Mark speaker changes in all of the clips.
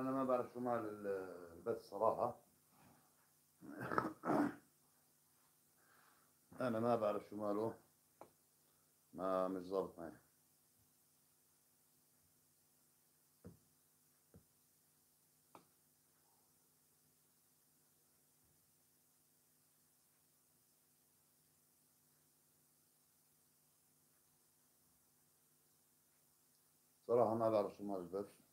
Speaker 1: انا ما بعرف شو مال البث صراحه انا ما بعرف شو ماله ما مش ظابط معي صراحة ما بعرف شو مال البث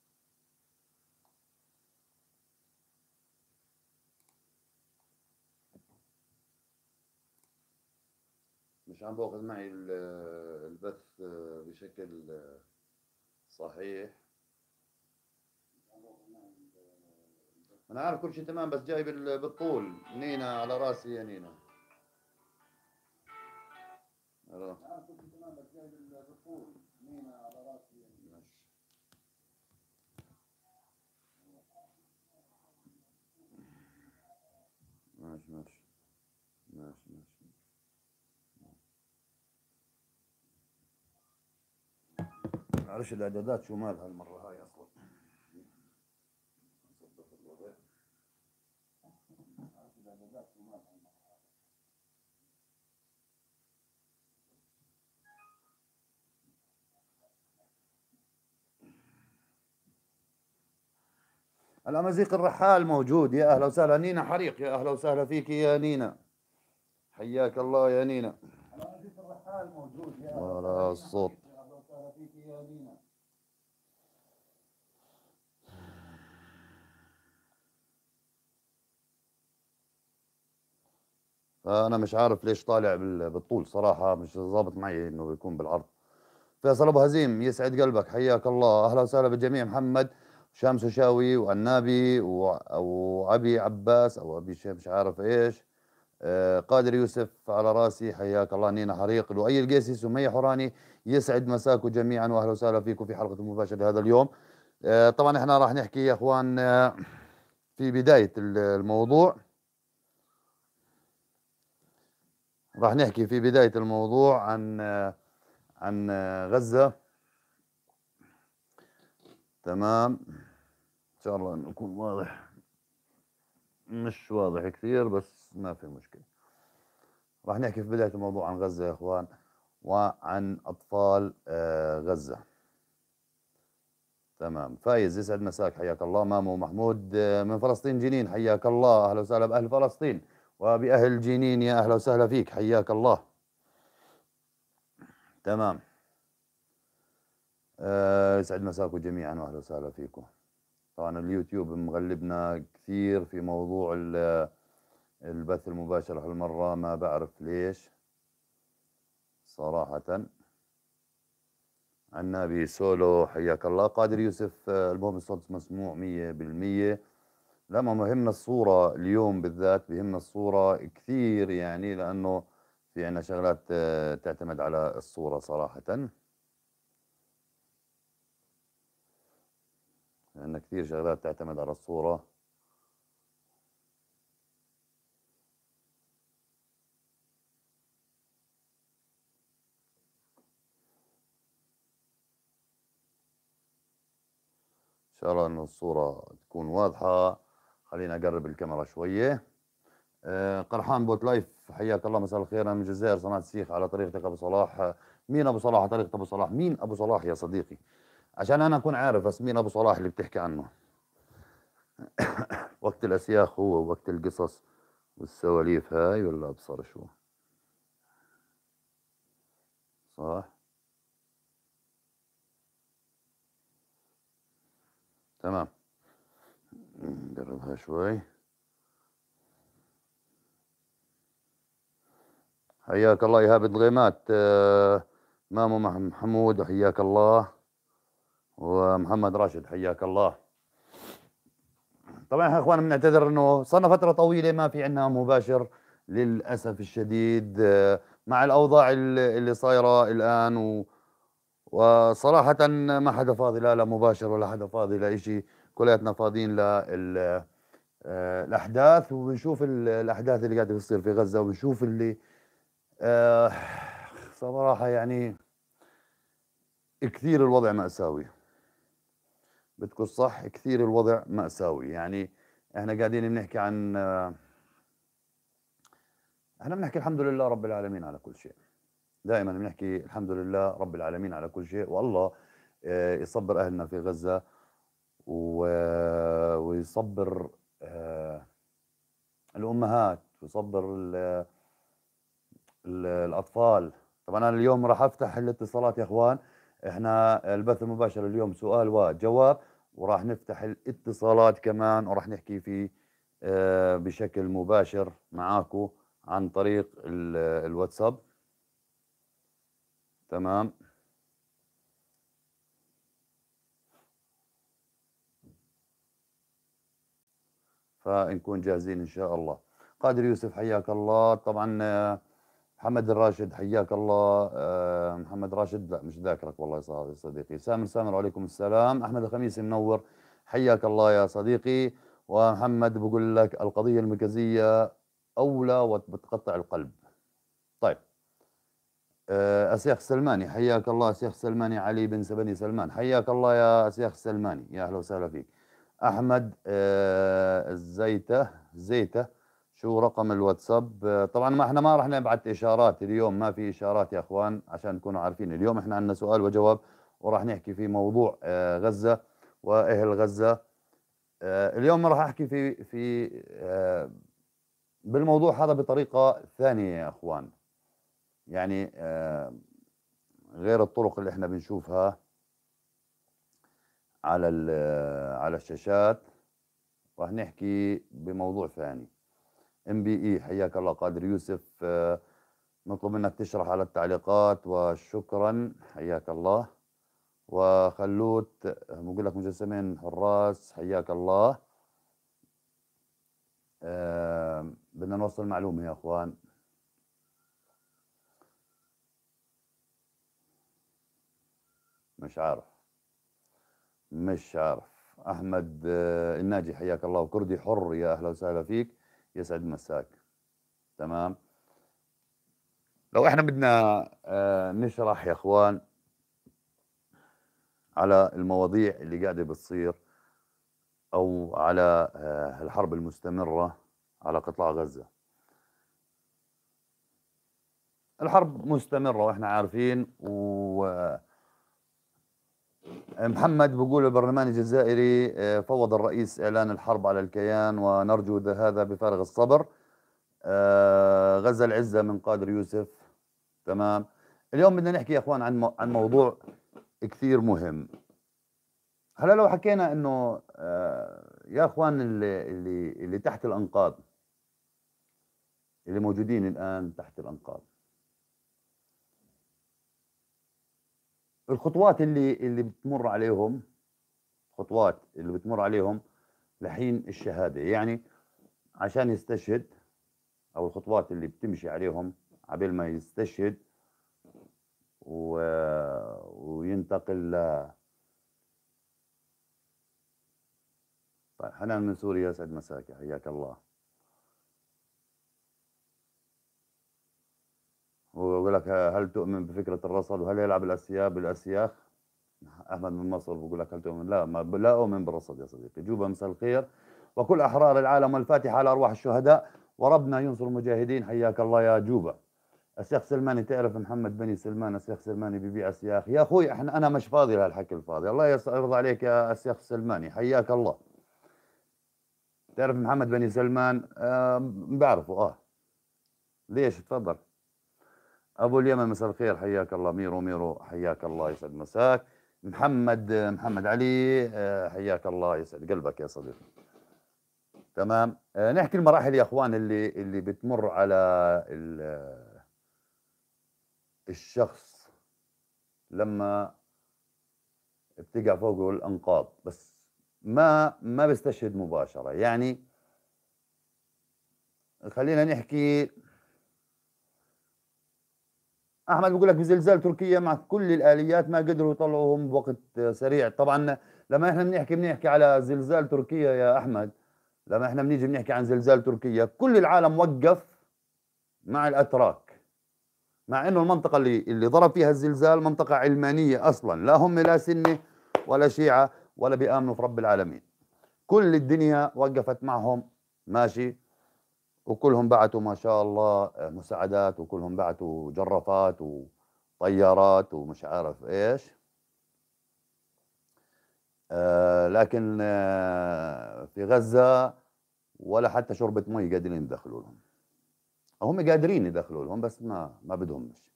Speaker 1: مش عم باخذ معي البث آه، بشكل آه، صحيح انا عارف كل شيء تمام بس جاي بالطول نينا على راسي يا نينا معلش الاعدادات شو مالها المره هاي اصلا الأمازيق الرحال موجود يا أهلا وسهلا نينا حريق يا أهلا وسهلا فيك يا نينا حياك الله يا نينا الأمازيق الرحال موجود يا أهلا الصوت أيادينا فأنا مش عارف ليش طالع بالطول صراحة مش ظابط معي إنه يكون بالعرض فيصل أبو هزيم يسعد قلبك حياك الله أهلا وسهلا بالجميع محمد شمس شاوي والنابي وأبي عباس أو أبي مش عارف إيش آه، قادر يوسف على راسي حياك الله نينا حريق لؤي القيسي سمية حوراني يسعد مساكم جميعا واهلا وسهلا فيكم في حلقه المباشره لهذا اليوم آه، طبعا احنا راح نحكي يا اخوان آه، في بدايه الموضوع راح نحكي في بدايه الموضوع عن آه، عن غزه تمام ان شاء الله انه يكون واضح مش واضح كثير بس ما في مشكله راح نحكي في بدايه الموضوع عن غزه يا اخوان وعن أطفال آه، غزة تمام فايز يسعد مساك حياك الله مامو محمود آه، من فلسطين جنين حياك الله أهلا وسهلا بأهل فلسطين وبأهل جنين يا أهلا وسهلا فيك حياك الله تمام آه، يسعد مساكم جميعا وأهلا وسهلا فيكم طبعا اليوتيوب مغلبنا كثير في موضوع البث المباشر هالمرة ما بعرف ليش صراحة عنا بسولو حياك الله قادر يوسف آه، المهم الصوت مسموع مية بالمية لا ما مهمنا الصورة اليوم بالذات بهمنا الصورة كثير يعني لأنه في عنا شغلات آه، تعتمد على الصورة صراحة عنا كثير شغلات تعتمد على الصورة ان شاء الله انه الصوره تكون واضحه خلينا اقرب الكاميرا شويه آه، قرحان بوت لايف حياك الله مساء الخير انا من الجزائر صنعت سيخ على طريقتك ابو صلاح مين ابو صلاح طريقه ابو صلاح مين ابو صلاح يا صديقي عشان انا اكون عارف بس مين ابو صلاح اللي بتحكي عنه وقت الاسياخ هو وقت القصص والسواليف هاي ولا ابصر شو صح تمام نقربها شوي حياك الله ايهاب الغيمات آه، مامو محمود وحياك الله ومحمد راشد حياك الله طبعا يا اخوان بنعتذر انه صرنا فتره طويله ما في عندنا مباشر للاسف الشديد آه، مع الاوضاع اللي صايره الان و وصراحة ما حدا فاضي لا لا مباشر ولا حدا فاضي لإشي كلياتنا فاضيين لل آه، الأحداث وبنشوف الأحداث اللي قاعدة بتصير في غزة وبنشوف اللي آه صراحة يعني كثير الوضع مأساوي بدكم الصح كثير الوضع مأساوي يعني احنا قاعدين بنحكي عن آه، احنا بنحكي الحمد لله رب العالمين على كل شيء دائما بنحكي الحمد لله رب العالمين على كل شيء والله آه، يصبر اهلنا في غزه آه، ويصبر آه، الامهات ويصبر الاطفال طبعا انا اليوم راح افتح الاتصالات يا اخوان احنا البث المباشر اليوم سؤال وجواب وراح نفتح الاتصالات كمان وراح نحكي فيه بشكل مباشر معاكم عن طريق الواتساب تمام فنكون جاهزين ان شاء الله قادر يوسف حياك الله طبعا آه، محمد الراشد حياك الله آه، محمد راشد لا مش ذاكرك والله يا صديقي سامر سامر وعليكم السلام احمد الخميس منور حياك الله يا صديقي ومحمد بقول لك القضيه المركزيه اولى وتقطع القلب أسيخ آه، سلماني حياك الله أسيخ سلماني علي بن سبني سلمان حياك الله يا أسيخ سلماني يا اهلا وسهلا فيك احمد آه، الزيته زيته شو رقم الواتساب آه، طبعا ما احنا ما راح نبعث اشارات اليوم ما في اشارات يا اخوان عشان تكونوا عارفين اليوم احنا عندنا سؤال وجواب وراح نحكي في موضوع غزه واهل غزه اليوم راح احكي في في بالموضوع هذا بطريقه ثانيه يا اخوان يعني آه، غير الطرق اللي احنا بنشوفها على آه، على الشاشات راح نحكي بموضوع ثاني ام بي اي حياك الله قادر يوسف نطلب آه، منك تشرح على التعليقات وشكرا حياك الله وخلوت بقول لك مجسمين حراس حياك الله بدنا نوصل معلومه يا اخوان مش عارف مش عارف احمد آه، الناجي حياك الله وكردي حر يا اهلا وسهلا فيك يسعد مساك تمام لو احنا بدنا آه، نشرح يا اخوان على المواضيع اللي قاعده بتصير او على آه، الحرب المستمره على قطاع غزه الحرب مستمره واحنا عارفين و محمد بقول البرلمان الجزائري آه، فوض الرئيس إعلان الحرب على الكيان ونرجو هذا بفارغ الصبر آه، غزة العزة من قادر يوسف تمام اليوم بدنا نحكي يا اخوان عن عن موضوع كثير مهم هلا لو حكينا انه آه، يا اخوان اللي اللي اللي تحت الانقاض اللي موجودين الان تحت الانقاض الخطوات اللي اللي بتمر عليهم خطوات اللي بتمر عليهم لحين الشهاده يعني عشان يستشهد او الخطوات اللي بتمشي عليهم قبل ما يستشهد و... وينتقل ل طيب حنان من سوريا اسعد مساك حياك الله لك هل تؤمن بفكره الرصد وهل يلعب الأسياب بالاسياخ احمد من مصر بقول لك هل تؤمن لا ما لا اؤمن بالرصد يا صديقي جوبا مساء الخير وكل احرار العالم والفاتحه على ارواح الشهداء وربنا ينصر المجاهدين حياك الله يا جوبا الشيخ سلماني تعرف محمد بني سلمان الشيخ سلماني ببيع اسياخ يا اخوي احنا انا مش فاضي لهالحكي الفاضي الله يرضى عليك يا الشيخ سلماني حياك الله تعرف محمد بني سلمان أه بعرفه اه ليش تفضل ابو اليمن مساء الخير حياك الله ميرو ميرو حياك الله يسعد مساك محمد محمد علي آه، حياك الله يسعد قلبك يا صديقي تمام آه، نحكي المراحل يا اخوان اللي اللي بتمر على الشخص لما بتقع فوقه الانقاض بس ما ما بيستشهد مباشره يعني خلينا نحكي احمد بيقول لك زلزال تركيا مع كل الاليات ما قدروا يطلعوهم بوقت سريع طبعا لما احنا بنحكي بنحكي على زلزال تركيا يا احمد لما احنا بنيجي بنحكي عن زلزال تركيا كل العالم وقف مع الاتراك مع انه المنطقه اللي اللي ضرب فيها الزلزال منطقه علمانيه اصلا لا هم لا سنه ولا شيعه ولا بيامنوا في رب العالمين كل الدنيا وقفت معهم ماشي وكلهم بعتوا ما شاء الله آه، مساعدات وكلهم بعتوا جرافات وطيارات ومش عارف ايش آه لكن آه في غزة ولا حتى شربة مي قادرين يدخلوا لهم هم قادرين يدخلوا لهم بس ما ما بدهمش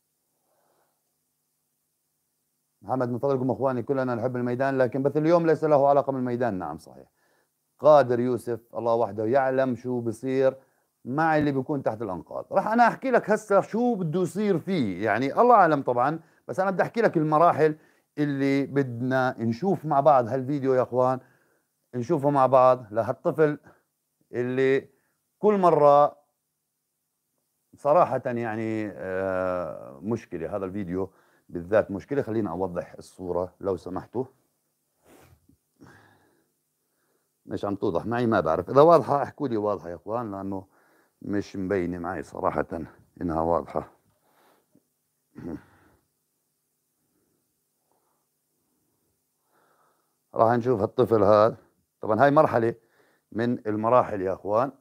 Speaker 1: محمد من فضلكم اخواني كلنا نحب الميدان لكن بث اليوم ليس له علاقة بالميدان نعم صحيح قادر يوسف الله وحده يعلم شو بصير مع اللي بيكون تحت الانقاض راح انا احكي لك هسه شو بده يصير فيه يعني الله اعلم طبعا بس انا بدي احكي لك المراحل اللي بدنا نشوف مع بعض هالفيديو يا اخوان نشوفه مع بعض لهالطفل اللي كل مره صراحه يعني آه، مشكله هذا الفيديو بالذات مشكله خلينا اوضح الصوره لو سمحتوا مش عم توضح معي ما بعرف اذا واضحه احكوا لي واضحه يا اخوان لانه مش مبينة معي صراحة إنها واضحة راح نشوف هالطفل هذا طبعا هاي مرحلة من المراحل يا أخوان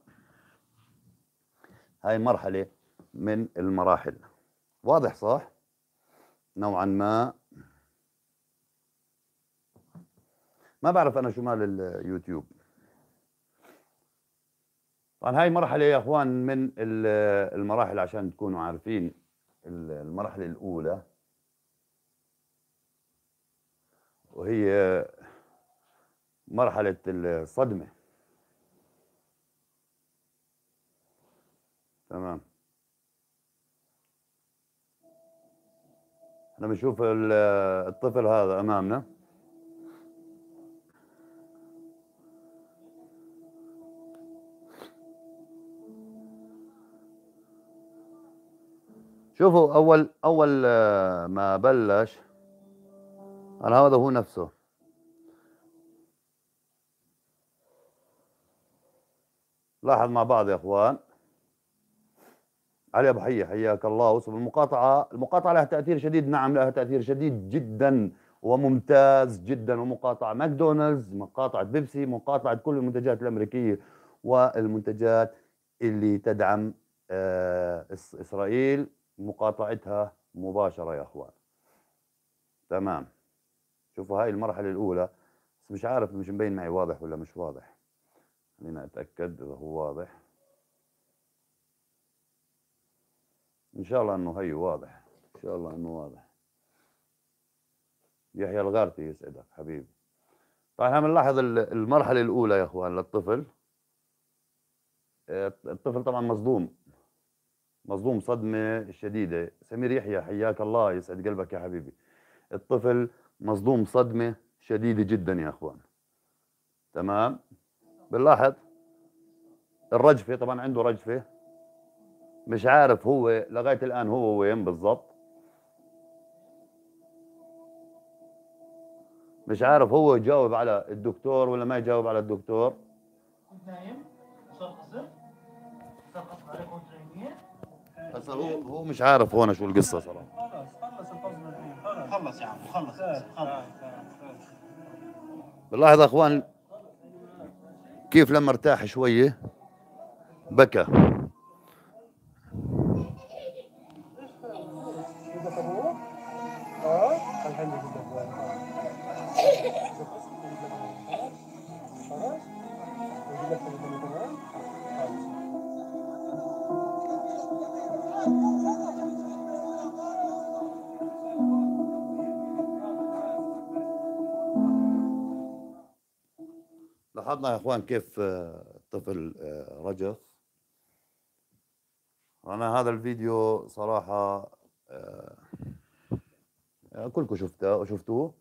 Speaker 1: هاي مرحلة من المراحل واضح صح؟ نوعا ما ما بعرف أنا شو مال اليوتيوب طبعا هاي مرحله يا اخوان من المراحل عشان تكونوا عارفين المرحله الاولى وهي مرحله الصدمه تمام احنا بنشوف الطفل هذا امامنا شوفوا اول اول آه، ما بلش انا هذا هو نفسه لاحظ مع بعض يا اخوان علي ابو حيه حياك الله وصف المقاطعه المقاطعه لها تاثير شديد نعم لها تاثير شديد جدا وممتاز جدا ومقاطعه ماكدونالدز مقاطعه بيبسي مقاطعه كل المنتجات الامريكيه والمنتجات اللي تدعم آه، اسرائيل مقاطعتها مباشرة يا أخوان تمام شوفوا هاي المرحلة الأولى بس مش عارف مش مبين معي واضح ولا مش واضح خلينا أتأكد إذا هو واضح إن شاء الله إنه هي واضح إن شاء الله إنه واضح يحيى الغارتي يسعدك حبيبي طبعا احنا بنلاحظ المرحلة الأولى يا إخوان للطفل آه، الطفل طبعا مصدوم مصدوم صدمة شديدة سمير يحيى حياك الله يسعد قلبك يا حبيبي الطفل مصدوم صدمة شديدة جدا يا أخوان تمام بنلاحظ الرجفة طبعا عنده رجفة مش عارف هو لغاية الآن هو وين بالضبط مش عارف هو يجاوب على الدكتور ولا ما يجاوب على الدكتور
Speaker 2: نايم صار قصر صار
Speaker 1: قصر عليكم بس هو هو مش عارف هون شو القصه صراحه خلص
Speaker 2: خلص خلص يا عم خلص خلص
Speaker 1: بنلاحظ اخوان كيف لما ارتاح شويه بكى لاحظنا يا اخوان كيف الطفل آه، آه، رجف انا هذا الفيديو صراحه آه، كلكم شفته وشفتوه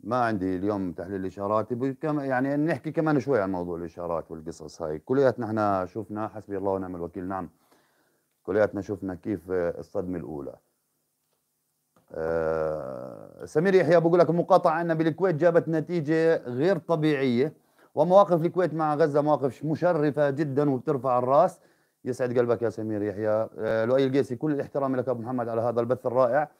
Speaker 1: ما عندي اليوم تحليل اشارات يعني نحكي كمان شوي عن موضوع الاشارات والقصص هاي كلياتنا احنا شفنا حسبي الله ونعم الوكيل نعم كلياتنا شفنا كيف الصدمه الاولى آه، سمير يحيى بقول لك المقاطعه عنا بالكويت جابت نتيجه غير طبيعيه ومواقف الكويت مع غزه مواقف مشرفه جدا وبترفع الراس يسعد قلبك يا سمير يحيى آه، لؤي القيسي كل الاحترام لك ابو محمد على هذا البث الرائع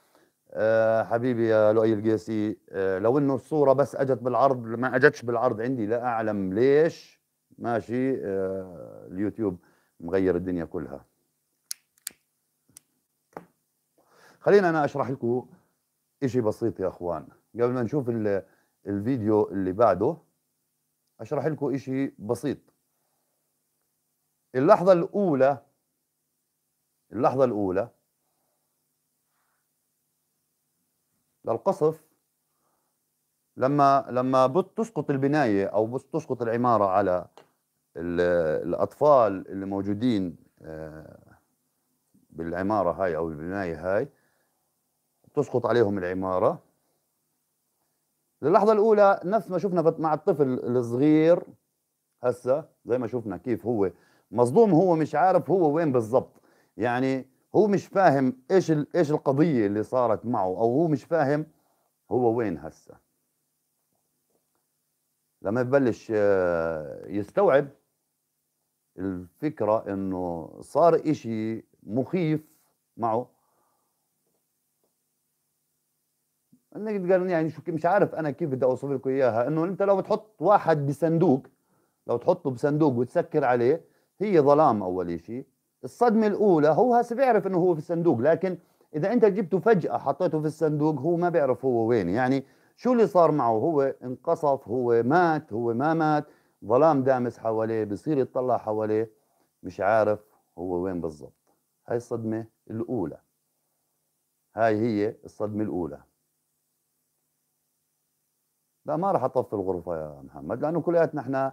Speaker 1: آه، حبيبي يا لؤي القيسي لو انه الصوره بس اجت بالعرض ما اجتش بالعرض عندي لا اعلم ليش ماشي اليوتيوب مغير الدنيا كلها خلينا انا اشرح لكم شيء بسيط يا اخوان قبل ما نشوف الفيديو اللي بعده اشرح لكم شيء بسيط اللحظه الاولى اللحظه الاولى للقصف لما لما بتسقط البنايه او بتسقط العماره على الاطفال اللي موجودين آه، بالعماره هاي او البنايه هاي تسقط عليهم العمارة للحظة الأولى نفس ما شفنا مع الطفل الصغير هسه زي ما شفنا كيف هو مصدوم هو مش عارف هو وين بالضبط يعني هو مش فاهم ايش ايش القضية اللي صارت معه او هو مش فاهم هو وين هسه لما يبلش آه، يستوعب الفكرة انه صار اشي مخيف معه النقد يعني شو مش عارف انا كيف بدي اوصف لكم اياها انه انت لو بتحط واحد بصندوق لو تحطه بصندوق وتسكر عليه هي ظلام اول شيء الصدمه الاولى هو هسه بيعرف انه هو في الصندوق لكن اذا انت جبته فجاه حطيته في الصندوق هو ما بيعرف هو وين يعني شو اللي صار معه هو انقصف هو مات هو ما مات ظلام دامس حواليه بصير يطلع حواليه مش عارف هو وين بالضبط هاي الصدمه الاولى هاي هي الصدمه الاولى لا ما راح اطفي الغرفه يا محمد لانه كلياتنا احنا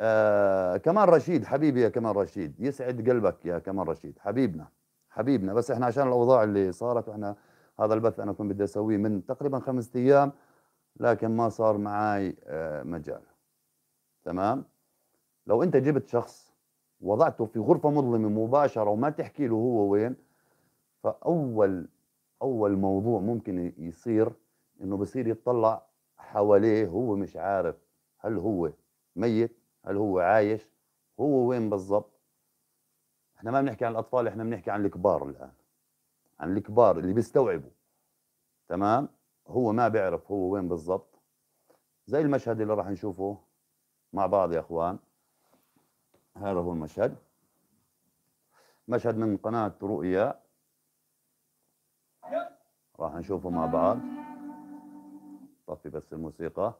Speaker 1: آه كمان رشيد حبيبي يا كمان رشيد يسعد قلبك يا كمان رشيد حبيبنا حبيبنا بس احنا عشان الاوضاع اللي صارت واحنا هذا البث انا كنت بدي اسويه من تقريبا خمسة ايام لكن ما صار معي آه مجال تمام لو انت جبت شخص وضعته في غرفه مظلمه مباشره وما تحكي له هو وين فاول اول موضوع ممكن يصير انه بصير يتطلع حواليه هو مش عارف هل هو ميت هل هو عايش هو وين بالضبط احنا ما بنحكي عن الاطفال احنا بنحكي عن الكبار الان عن الكبار اللي بيستوعبوا تمام هو ما بيعرف هو وين بالضبط زي المشهد اللي راح نشوفه مع بعض يا اخوان هذا هو المشهد مشهد من قناة رؤيا راح نشوفه مع بعض طفي بس الموسيقى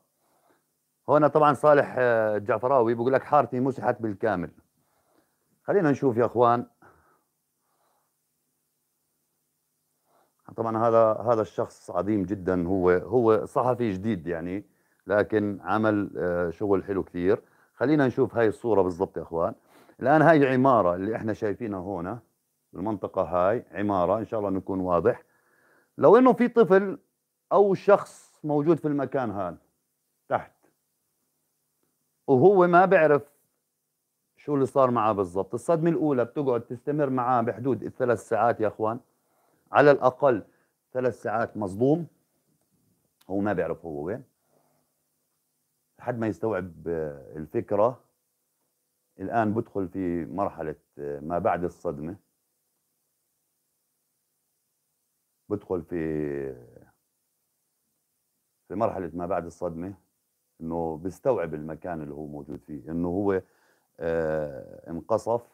Speaker 1: هنا طبعا صالح الجعفراوي آه، بيقول لك حارتي مسحت بالكامل خلينا نشوف يا اخوان طبعا هذا هذا الشخص عظيم جدا هو هو صحفي جديد يعني لكن عمل آه، شغل حلو كثير خلينا نشوف هاي الصورة بالضبط يا اخوان الان هاي عمارة اللي احنا شايفينها هنا بالمنطقة هاي عمارة ان شاء الله نكون واضح لو انه في طفل او شخص موجود في المكان هذا تحت وهو ما بيعرف شو اللي صار معاه بالضبط الصدمة الأولى بتقعد تستمر معاه بحدود الثلاث ساعات يا أخوان على الأقل ثلاث ساعات مصدوم هو ما بيعرف هو وين لحد ما يستوعب الفكرة الآن بدخل في مرحلة ما بعد الصدمة بدخل في في مرحله ما بعد الصدمه انه بيستوعب المكان اللي هو موجود فيه انه هو آه انقصف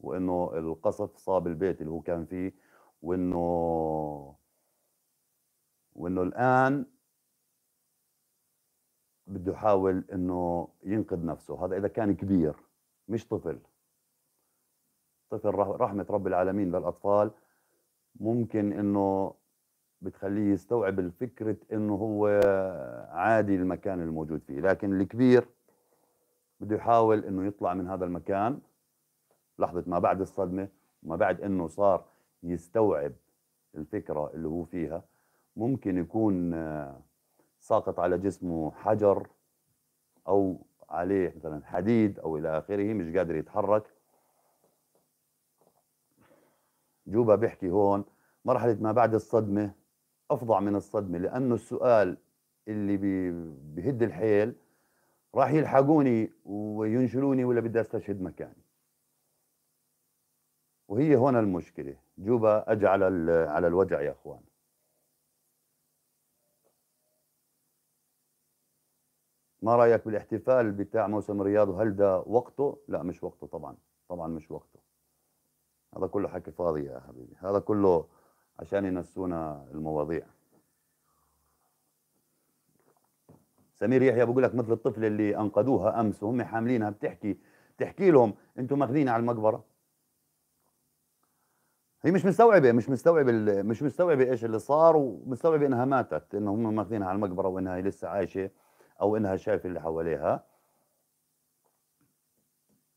Speaker 1: وانه القصف صاب البيت اللي هو كان فيه وانه وانه الان بده يحاول انه ينقذ نفسه هذا اذا كان كبير مش طفل طفل رحمه رب العالمين للاطفال ممكن انه بتخليه يستوعب الفكرة انه هو عادي المكان الموجود فيه لكن الكبير بده يحاول انه يطلع من هذا المكان لحظة ما بعد الصدمة وما بعد انه صار يستوعب الفكرة اللي هو فيها ممكن يكون آه، ساقط على جسمه حجر او عليه مثلا حديد او الى اخره مش قادر يتحرك جوبا بيحكي هون مرحلة ما بعد الصدمة افظع من الصدمه لانه السؤال اللي بهد الحيل راح يلحقوني وينشلوني ولا بدي استشهد مكاني وهي هون المشكله جوبا اجى على على الوجع يا اخوان ما رايك بالاحتفال بتاع موسم الرياض وهل ده وقته لا مش وقته طبعا طبعا مش وقته هذا كله حكي فاضي يا حبيبي هذا كله عشان ينسونا المواضيع سمير يحيى بقول لك مثل الطفل اللي انقذوها امس وهم حاملينها بتحكي تحكي لهم انتم ماخذيني على المقبره هي مش مستوعبه مش مستوعبه مش مستوعبه ايش اللي صار ومستوعبه انها ماتت انه هم ماخذينها على المقبره وانها هي لسه عايشه او انها شايفه اللي حواليها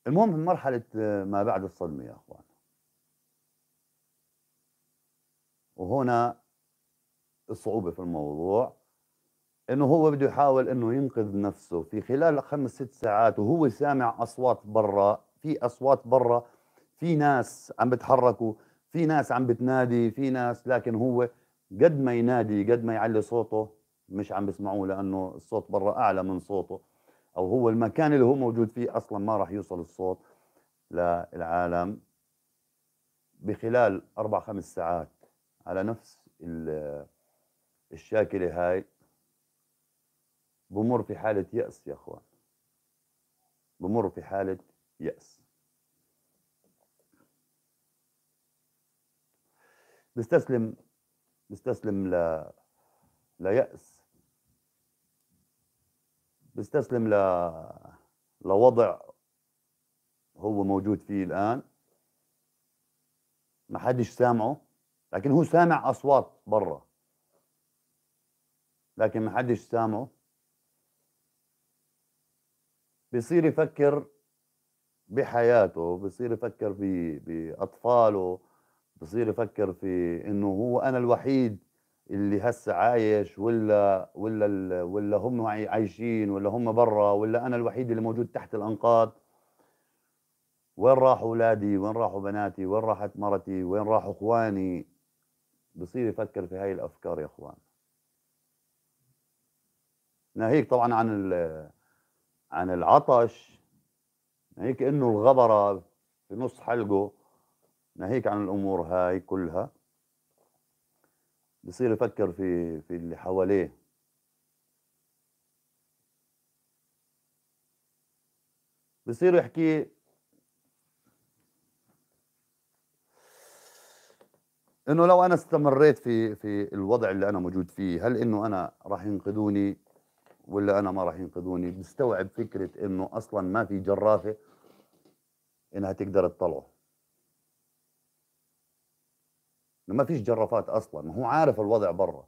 Speaker 1: المهم مرحله ما بعد الصدمه يا اخوان وهنا الصعوبة في الموضوع انه هو بده يحاول انه ينقذ نفسه في خلال خمس ست ساعات وهو سامع اصوات برا في اصوات برا في ناس عم بتحركوا في ناس عم بتنادي في ناس لكن هو قد ما ينادي قد ما يعلي صوته مش عم بسمعوه لانه الصوت برا اعلى من صوته او هو المكان اللي هو موجود فيه اصلا ما راح يوصل الصوت للعالم بخلال اربع خمس ساعات على نفس الشاكلة هاي بمر في حالة يأس يا أخوان بمر في حالة يأس بستسلم بستسلم ل ليأس بستسلم ل لوضع هو موجود فيه الآن ما حدش سامعه لكن هو سامع اصوات برا لكن ما حدش سامعه بصير يفكر بحياته بصير يفكر في باطفاله بصير يفكر في انه هو انا الوحيد اللي هسه عايش ولا ولا ولا هم عايشين ولا هم برا ولا انا الوحيد اللي موجود تحت الانقاض وين راحوا اولادي وين راحوا بناتي وين راحت مرتي وين راحوا اخواني بصير يفكر في هاي الافكار يا اخوان ناهيك طبعا عن عن العطش ناهيك انه الغبره في نص حلقه ناهيك عن الامور هاي كلها بصير يفكر في في اللي حواليه بصير يحكي انه لو انا استمريت في في الوضع اللي انا موجود فيه هل انه انا راح ينقذوني ولا انا ما راح ينقذوني بستوعب فكره انه اصلا ما في جرافه انها تقدر تطلعه ما فيش جرافات اصلا ما هو عارف الوضع برا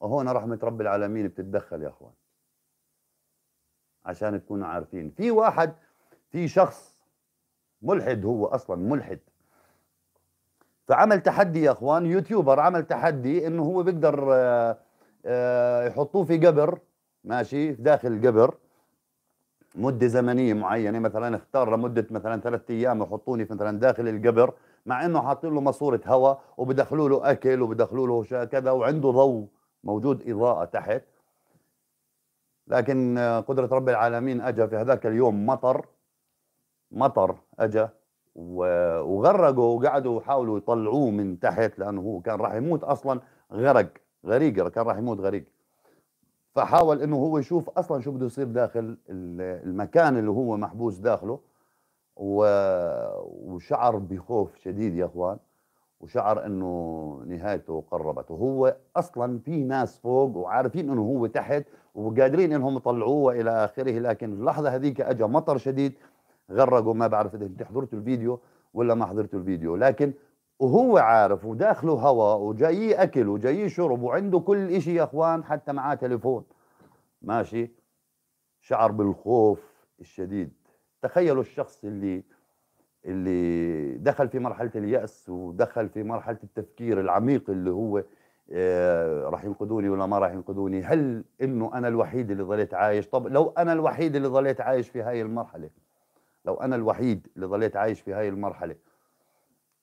Speaker 1: وهون رحمة رب العالمين بتتدخل يا اخوان عشان تكونوا عارفين في واحد في شخص ملحد هو اصلا ملحد فعمل تحدي يا اخوان يوتيوبر عمل تحدي انه هو بيقدر آه، آه، يحطوه في قبر ماشي داخل القبر مده زمنيه معينه مثلا اختار لمده مثلا ثلاث ايام يحطوني مثلا داخل القبر مع انه حاطين له ماسوره هواء وبدخلوا له اكل وبدخلوا له كذا وعنده ضوء موجود اضاءه تحت لكن آه، قدره رب العالمين اجى في هذاك اليوم مطر مطر اجى وغرقوا وقعدوا وحاولوا يطلعوه من تحت لانه هو كان راح يموت اصلا غرق غريق كان راح يموت غريق فحاول انه هو يشوف اصلا شو بده يصير داخل المكان اللي هو محبوس داخله وشعر بخوف شديد يا اخوان وشعر انه نهايته قربت وهو اصلا في ناس فوق وعارفين انه هو تحت وقادرين انهم يطلعوه والى اخره لكن اللحظه هذيك اجى مطر شديد غرقوا ما بعرف اذا انت حضرتوا الفيديو ولا ما حضرتوا الفيديو لكن وهو عارف وداخله هواء وجاي اكل وجاي شرب وعنده كل شيء يا اخوان حتى معاه تليفون ماشي شعر بالخوف الشديد تخيلوا الشخص اللي اللي دخل في مرحله الياس ودخل في مرحله التفكير العميق اللي هو آه، راح ينقذوني ولا ما راح ينقذوني هل انه انا الوحيد اللي ظليت عايش طب لو انا الوحيد اللي ظليت عايش في هاي المرحله لو انا الوحيد اللي ظليت عايش في هاي المرحله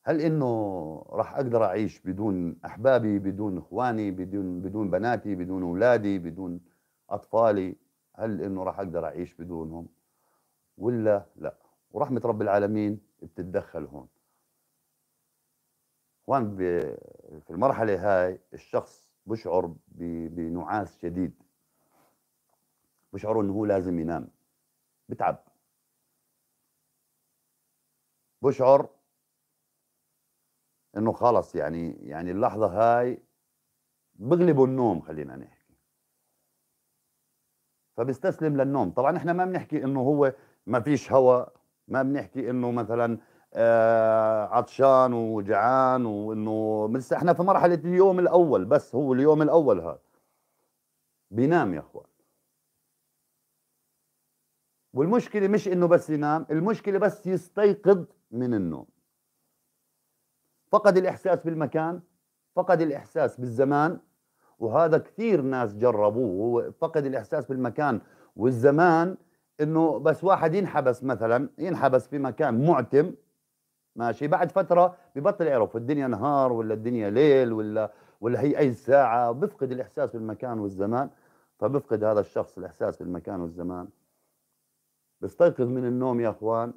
Speaker 1: هل انه راح اقدر اعيش بدون احبابي بدون اخواني بدون بدون بناتي بدون اولادي بدون اطفالي هل انه راح اقدر اعيش بدونهم ولا لا ورحمه رب العالمين بتتدخل هون وان في المرحله هاي الشخص بشعر بنعاس شديد بشعر انه هو لازم ينام بتعب بشعر انه خلص يعني يعني اللحظه هاي بغلبوا النوم خلينا نحكي فبيستسلم للنوم طبعا احنا ما بنحكي انه هو ما فيش هواء ما بنحكي انه مثلا آه عطشان وجعان وانه لسه احنا في مرحله اليوم الاول بس هو اليوم الاول هذا بينام يا اخوان والمشكله مش انه بس ينام المشكله بس يستيقظ من النوم فقد الإحساس بالمكان فقد الإحساس بالزمان وهذا كثير ناس جربوه فقد الإحساس بالمكان والزمان انه بس واحد ينحبس مثلا ينحبس في مكان معتم ماشي بعد فتره ببطل يعرف الدنيا نهار ولا الدنيا ليل ولا ولا هي اي ساعه بفقد الاحساس بالمكان والزمان فبفقد هذا الشخص الاحساس بالمكان والزمان بيستيقظ من النوم يا اخوان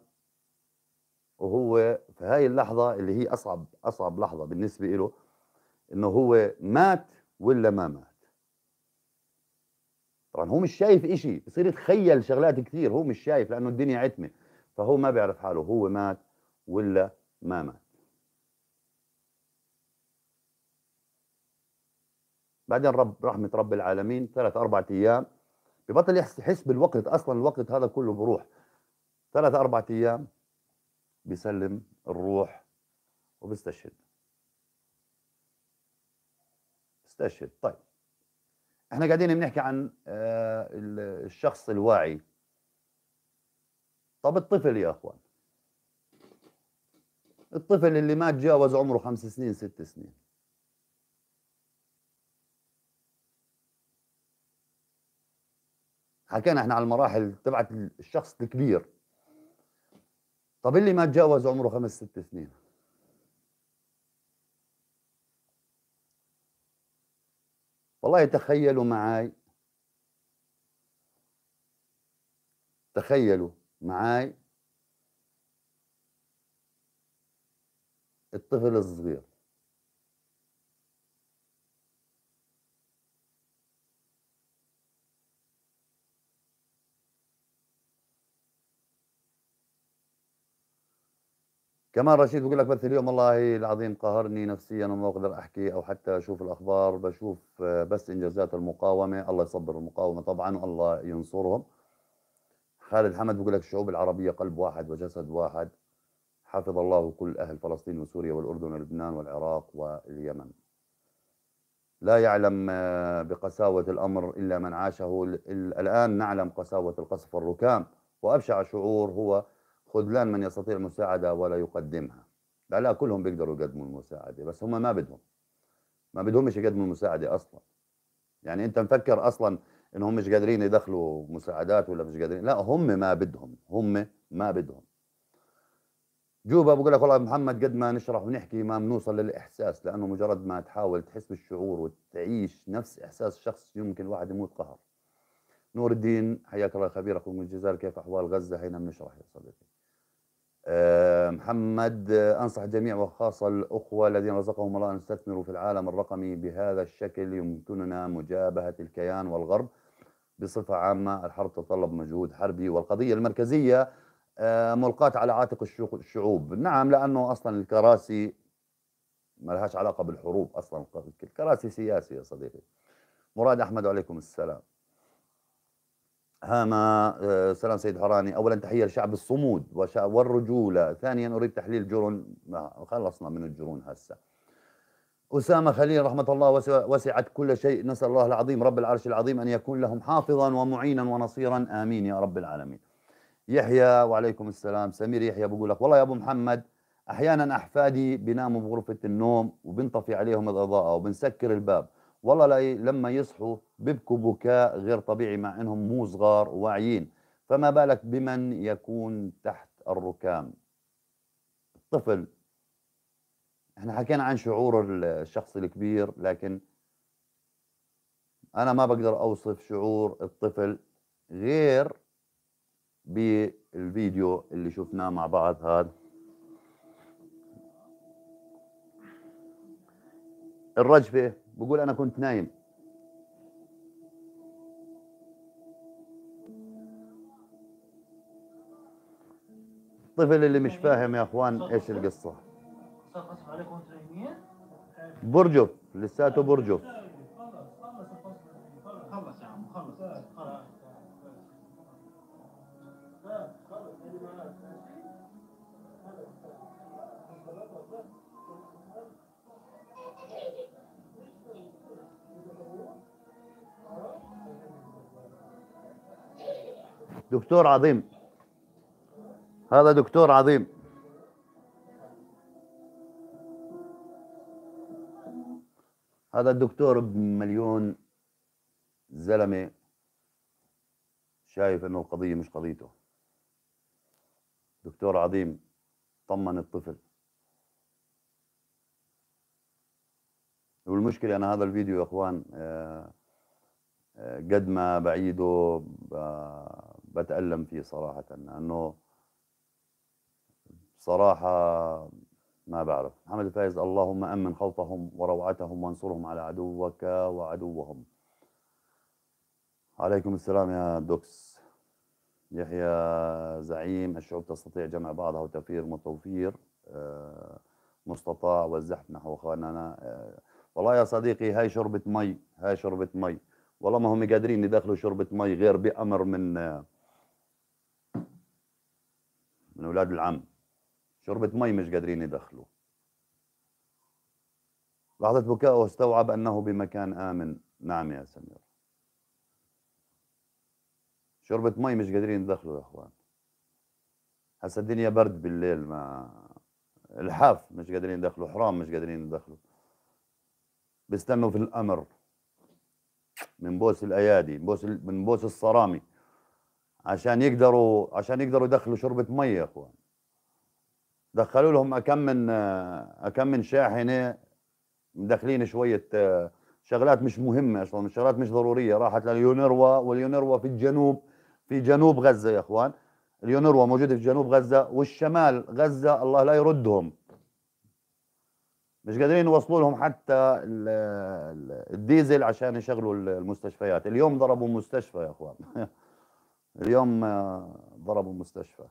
Speaker 1: وهو في هاي اللحظه اللي هي اصعب اصعب لحظه بالنسبه له انه هو مات ولا ما مات طبعا هو مش شايف إشي بصير يتخيل شغلات كثير هو مش شايف لانه الدنيا عتمه فهو ما بيعرف حاله هو مات ولا ما مات بعدين رب رحمه رب العالمين ثلاث أربعة ايام ببطل يحس بالوقت اصلا الوقت هذا كله بروح ثلاث أربعة ايام بيسلم الروح وبيستشهد استشهد طيب احنا قاعدين بنحكي عن آه، الشخص الواعي طب الطفل يا اخوان الطفل اللي ما تجاوز عمره خمس سنين ست سنين حكينا احنا على المراحل تبعت الشخص الكبير طب اللي ما تجاوز عمره خمس ست سنين والله تخيلوا معاي تخيلوا معاي
Speaker 2: الطفل الصغير
Speaker 1: كمان رشيد بقول لك بس اليوم والله العظيم قهرني نفسيا وما بقدر احكي او حتى اشوف الاخبار بشوف آه، بس انجازات المقاومه الله يصبر المقاومه طبعا والله ينصرهم خالد حمد بقول لك الشعوب العربيه قلب واحد وجسد واحد حفظ الله كل اهل فلسطين وسوريا والاردن ولبنان والعراق واليمن لا يعلم آه، بقساوه الامر الا من عاشه الان نعلم قساوه القصف والركام وابشع شعور هو خذلان من يستطيع المساعدة ولا يقدمها لا لا كلهم بيقدروا يقدموا المساعدة بس هم ما بدهم ما بدهمش يقدموا المساعدة أصلا يعني أنت مفكر أصلا إنهم مش قادرين يدخلوا مساعدات ولا مش قادرين لا هم ما بدهم هم ما بدهم جوبا بقول لك والله محمد قد ما نشرح ونحكي ما بنوصل للإحساس لأنه مجرد ما تحاول تحس بالشعور وتعيش نفس إحساس شخص يمكن واحد يموت قهر نور الدين حياك الله خبيرك من الجزائر كيف أحوال غزة هنا بنشرح يا صديقي آه، محمد آه، أنصح الجميع وخاصة الأخوة الذين رزقهم الله أن يستثمروا في العالم الرقمي بهذا الشكل يمكننا مجابهة الكيان والغرب بصفة عامة الحرب تتطلب مجهود حربي والقضية المركزية آه، ملقاة على عاتق الشعوب نعم لأنه أصلا الكراسي ما لهاش علاقة بالحروب أصلا الكراسي سياسي يا صديقي مراد أحمد وعليكم السلام هاما آه، سلام سيد حراني اولا تحيه لشعب الصمود والرجوله ثانيا اريد تحليل جرن خلصنا من الجرون هسه أسامة خليل رحمة الله وسعت كل شيء نسأل الله العظيم رب العرش العظيم أن يكون لهم حافظا ومعينا ونصيرا آمين يا رب العالمين يحيى وعليكم السلام سمير يحيى بقول لك والله يا أبو محمد أحيانا أحفادي بيناموا بغرفة النوم وبنطفي عليهم الإضاءة وبنسكر الباب والله لما يصحوا بيبكوا بكاء غير طبيعي مع انهم مو صغار واعيين فما بالك بمن يكون تحت الركام الطفل احنا حكينا عن شعور الشخص الكبير لكن انا ما بقدر اوصف شعور الطفل غير بالفيديو اللي شفناه مع بعض هذا الرجفه بقول انا كنت نايم الطفل اللي مش فاهم يا اخوان ايش القصه برجف لساته برجف دكتور عظيم هذا دكتور عظيم هذا الدكتور بمليون زلمة شايف انه القضية مش قضيته دكتور عظيم طمن الطفل والمشكلة أنا هذا الفيديو يا إخوان آه، آه، قد ما بعيده آه، بتألم فيه صراحة لأنه صراحة ما بعرف محمد الفايز اللهم أمن خوفهم وروعتهم وانصرهم على عدوك وعدوهم عليكم السلام يا دوكس يحيى زعيم الشعوب تستطيع جمع بعضها وتفير متوفير آه، مستطاع والزحف نحو خاننا آه، والله يا صديقي هاي شربة مي هاي شربة مي والله ما هم قادرين يدخلوا شربة مي غير بأمر من من أولاد العم شربة مي مش قادرين يدخلوا لحظة بكائه استوعب أنه بمكان آمن نعم يا سمير شربة مي مش قادرين يدخلوا يا أخوان هسا الدنيا برد بالليل ما الحاف مش قادرين يدخلوا حرام مش قادرين يدخلوا بيستنوا في الأمر من بوس الأيادي بوس من بوس الصرامي عشان يقدروا عشان يقدروا يدخلوا شربة ميه يا اخوان دخلوا لهم اكم من اكم من شاحنه مدخلين شويه شغلات مش مهمه اصلا شغلات مش ضروريه راحت لليونروا واليونروا في الجنوب في جنوب غزه يا اخوان اليونروا موجوده في جنوب غزه والشمال غزه الله لا يردهم مش قادرين يوصلوا لهم حتى الديزل عشان يشغلوا المستشفيات اليوم ضربوا مستشفى يا اخوان اليوم آه، ضربوا المستشفى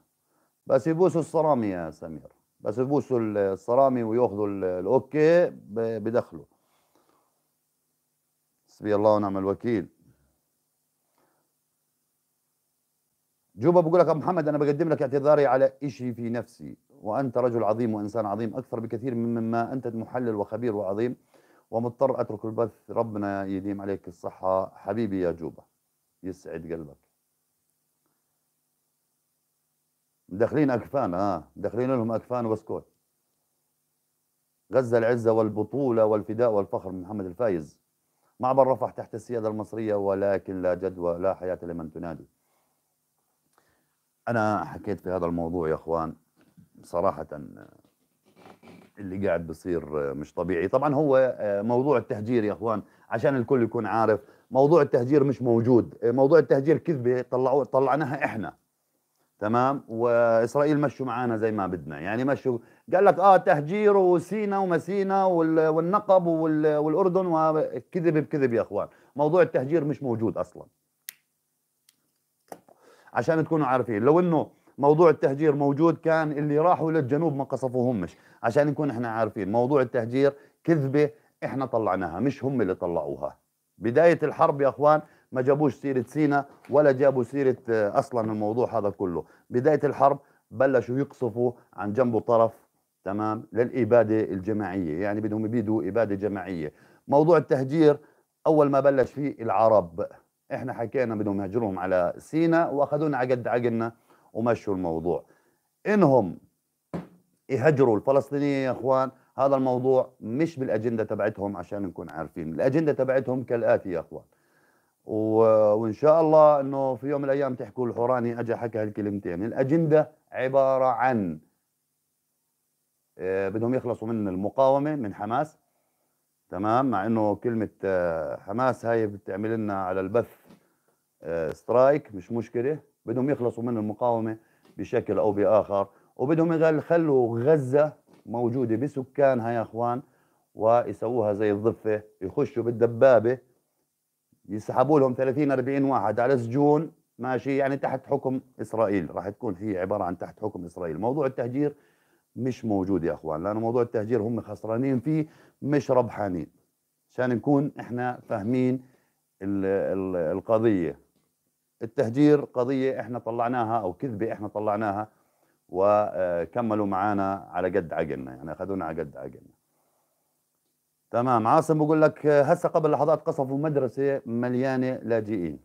Speaker 1: بس يبوسوا الصرامي يا سمير بس يبوسوا الصرامي وياخذوا الاوكي بدخله حسبي الله ونعم الوكيل جوبا بقول لك ابو محمد انا بقدم لك اعتذاري على شيء في نفسي وانت رجل عظيم وانسان عظيم اكثر بكثير مما انت محلل وخبير وعظيم ومضطر اترك البث ربنا يديم عليك الصحه حبيبي يا جوبا يسعد قلبك مدخلين اكفان اه مدخلين لهم اكفان وبسكوت غزه العزه والبطوله والفداء والفخر من محمد الفايز معبر رفح تحت السياده المصريه ولكن لا جدوى لا حياه لمن تنادي انا حكيت في هذا الموضوع يا اخوان صراحه آه، اللي قاعد بصير آه، مش طبيعي طبعا هو آه، موضوع التهجير يا اخوان عشان الكل يكون عارف موضوع التهجير مش موجود موضوع التهجير كذبه طلعوه طلعناها احنا تمام واسرائيل مشوا معانا زي ما بدنا يعني مشوا قال لك اه تهجير وسينا ومسينا والنقب والاردن وكذب بكذب يا اخوان موضوع التهجير مش موجود اصلا عشان تكونوا عارفين لو انه موضوع التهجير موجود كان اللي راحوا للجنوب ما قصفوهمش عشان نكون احنا عارفين موضوع التهجير كذبه احنا طلعناها مش هم اللي طلعوها بدايه الحرب يا اخوان ما جابوش سيره سينا ولا جابوا سيره آه، اصلا الموضوع هذا كله بدايه الحرب بلشوا يقصفوا عن جنبه طرف تمام للاباده الجماعيه يعني بدهم يبيدوا اباده جماعيه موضوع التهجير اول ما بلش فيه العرب احنا حكينا بدهم يهجروهم على سينا واخذونا على قد عقلنا ومشوا الموضوع انهم يهجروا الفلسطينيين يا اخوان هذا الموضوع مش بالاجنده تبعتهم عشان نكون عارفين الاجنده تبعتهم كالاتي يا اخوان وان شاء الله انه في يوم من الايام تحكوا الحوراني اجى حكى هالكلمتين الاجنده عباره عن آه، بدهم يخلصوا من المقاومه من حماس تمام مع انه كلمه آه، حماس هاي بتعمل لنا على البث سترايك آه، مش مشكله بدهم يخلصوا من المقاومه بشكل او باخر وبدهم يخلوا غزه موجوده بسكانها يا اخوان ويسووها زي الضفه يخشوا بالدبابه يسحبوا لهم 30 40 واحد على سجون ماشي يعني تحت حكم اسرائيل راح تكون هي عباره عن تحت حكم اسرائيل موضوع التهجير مش موجود يا اخوان لانه موضوع التهجير هم خسرانين فيه مش ربحانين عشان نكون احنا فاهمين الـ الـ القضيه التهجير قضيه احنا طلعناها او كذبه احنا طلعناها وكملوا معانا على قد عقلنا يعني اخذونا على قد عقلنا تمام عاصم بقول لك هسه قبل لحظات قصفوا مدرسه مليانه لاجئين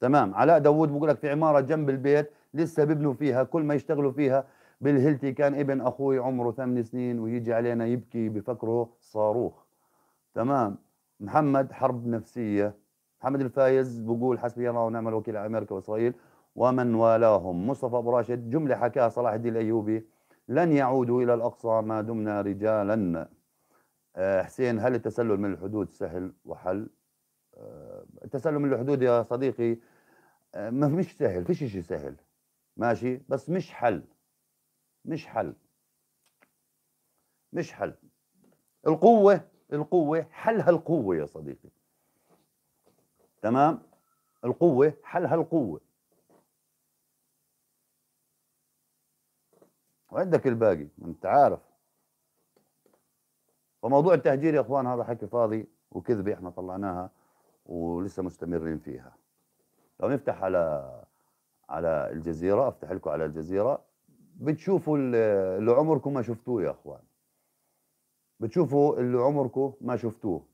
Speaker 1: تمام علاء داوود بقول لك في عماره جنب البيت لسه ببنوا فيها كل ما يشتغلوا فيها بالهلتي كان ابن اخوي عمره ثمان سنين ويجي علينا يبكي بفكره صاروخ تمام محمد حرب نفسيه محمد الفايز بقول حسبي الله ونعم الوكيل على امريكا واسرائيل ومن والاهم مصطفى ابو راشد جمله حكاها صلاح الدين الايوبي لن يعودوا الى الاقصى ما دمنا رجالا آه، حسين هل التسلل من الحدود سهل وحل؟ آه، التسلل من الحدود يا صديقي آه، ما مش سهل فيش شيء سهل ماشي بس مش حل مش حل مش حل القوة القوة حلها القوة يا صديقي تمام القوة حلها القوة وعندك الباقي انت عارف فموضوع التهجير يا اخوان هذا حكي فاضي وكذبه احنا طلعناها ولسه مستمرين فيها لو نفتح على على الجزيره افتح لكم على الجزيره بتشوفوا اللي عمركم ما شفتوه يا اخوان بتشوفوا اللي عمركم ما شفتوه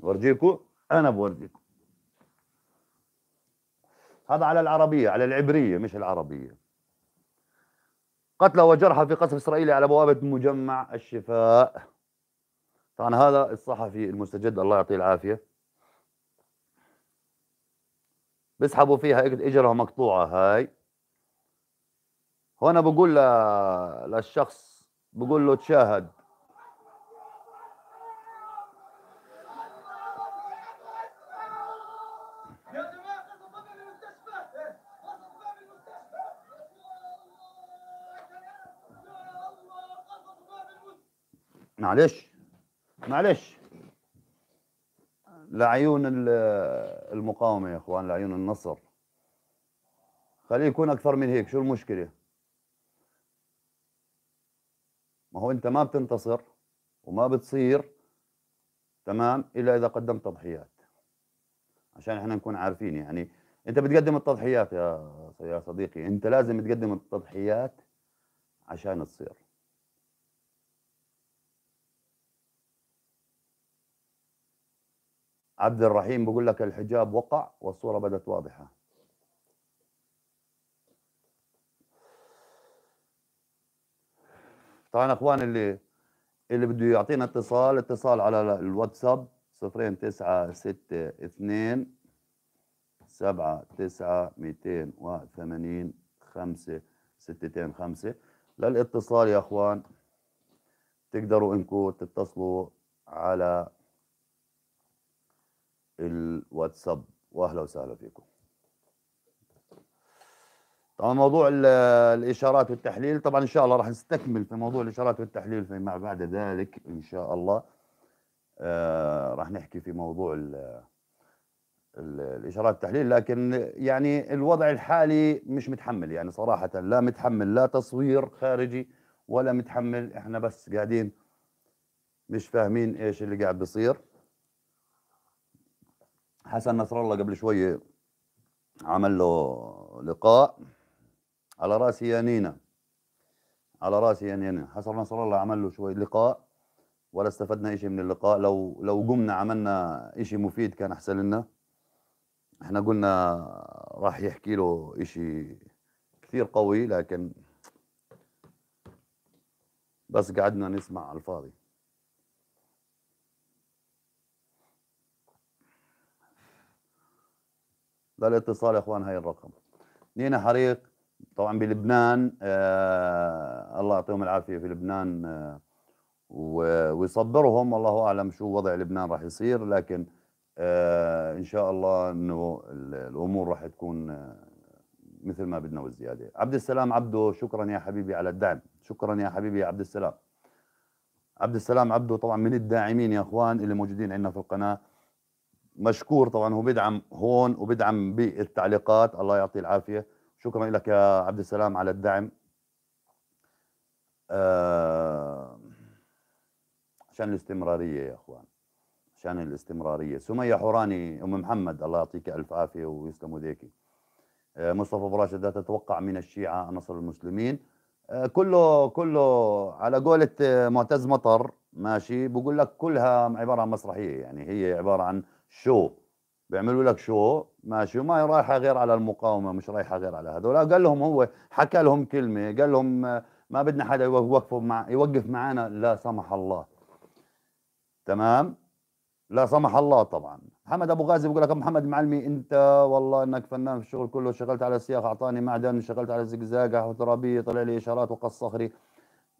Speaker 1: ورجيكم انا بورجيكم هذا على العربيه على العبريه مش العربيه قتله وجرحى في قصف إسرائيلي على بوابة مجمع الشفاء طبعا هذا الصحفي المستجد الله يعطيه العافية بيسحبوا فيها إجرها مقطوعة هاي هنا بقول للشخص بقول له تشاهد معلش معلش لعيون المقاومة يا اخوان لعيون النصر خليه يكون أكثر من هيك شو المشكلة؟ ما هو أنت ما بتنتصر وما بتصير تمام إلا إذا قدمت تضحيات عشان احنا نكون عارفين يعني أنت بتقدم التضحيات يا يا صديقي أنت لازم تقدم التضحيات عشان تصير عبد الرحيم بقول لك الحجاب وقع والصورة بدت واضحة طبعا اخوان اللي اللي بده يعطينا اتصال اتصال على الواتساب صفرين تسعة ستة اثنين سبعة تسعة ميتين وثمانين خمسة ستتين خمسة للاتصال يا اخوان تقدروا انكم تتصلوا على الواتساب واهلا وسهلا فيكم طبعا موضوع الاشارات والتحليل طبعا ان شاء الله راح نستكمل في موضوع الاشارات والتحليل فيما بعد ذلك ان شاء الله آه راح نحكي في موضوع الـ الـ الاشارات والتحليل لكن يعني الوضع الحالي مش متحمل يعني صراحه لا متحمل لا تصوير خارجي ولا متحمل احنا بس قاعدين مش فاهمين ايش اللي قاعد بيصير حسن نصر الله قبل شويه عمل له لقاء على راسي يا نينا على راسي يا نينا حسن نصر الله عمل له شويه لقاء ولا استفدنا شيء من اللقاء لو لو قمنا عملنا شيء مفيد كان احسن لنا احنا قلنا راح يحكي له شيء كثير قوي لكن بس قعدنا نسمع على الفاضي للاتصال يا اخوان هاي الرقم لينا حريق طبعا بلبنان آه الله يعطيهم العافيه في لبنان آه ويصبرهم والله اعلم شو وضع لبنان راح يصير لكن آه ان شاء الله انه الامور راح تكون آه مثل ما بدنا والزياده عبد السلام عبده شكرا يا حبيبي على الدعم شكرا يا حبيبي يا عبد السلام عبد السلام عبده طبعا من الداعمين يا اخوان اللي موجودين عندنا في القناه مشكور طبعا هو بدعم هون وبدعم بالتعليقات الله يعطيه العافيه شكرا لك يا عبد السلام على الدعم آه عشان الاستمراريه يا اخوان عشان الاستمراريه سميه حوراني ام محمد الله يعطيك الف عافيه ويسلم ذيكي آه مصطفى براشد لا تتوقع من الشيعه نصر المسلمين آه كله كله على قولة آه، معتز مطر ماشي بقول لك كلها عباره عن مسرحيه يعني هي عباره عن شو بيعملوا لك شو ماشي وما رايحه غير على المقاومه مش رايحه غير على هذول قال لهم هو حكى لهم كلمه قال لهم آه، ما بدنا حدا يوقفوا مع يوقف معنا لا سمح الله تمام لا سمح الله طبعا محمد ابو غازي بيقول لك محمد معلمي انت والله انك فنان في الشغل كله شغلت على السياخ اعطاني معدن شغلت على الزقزاقه ترابيه طلع لي اشارات وقص صخري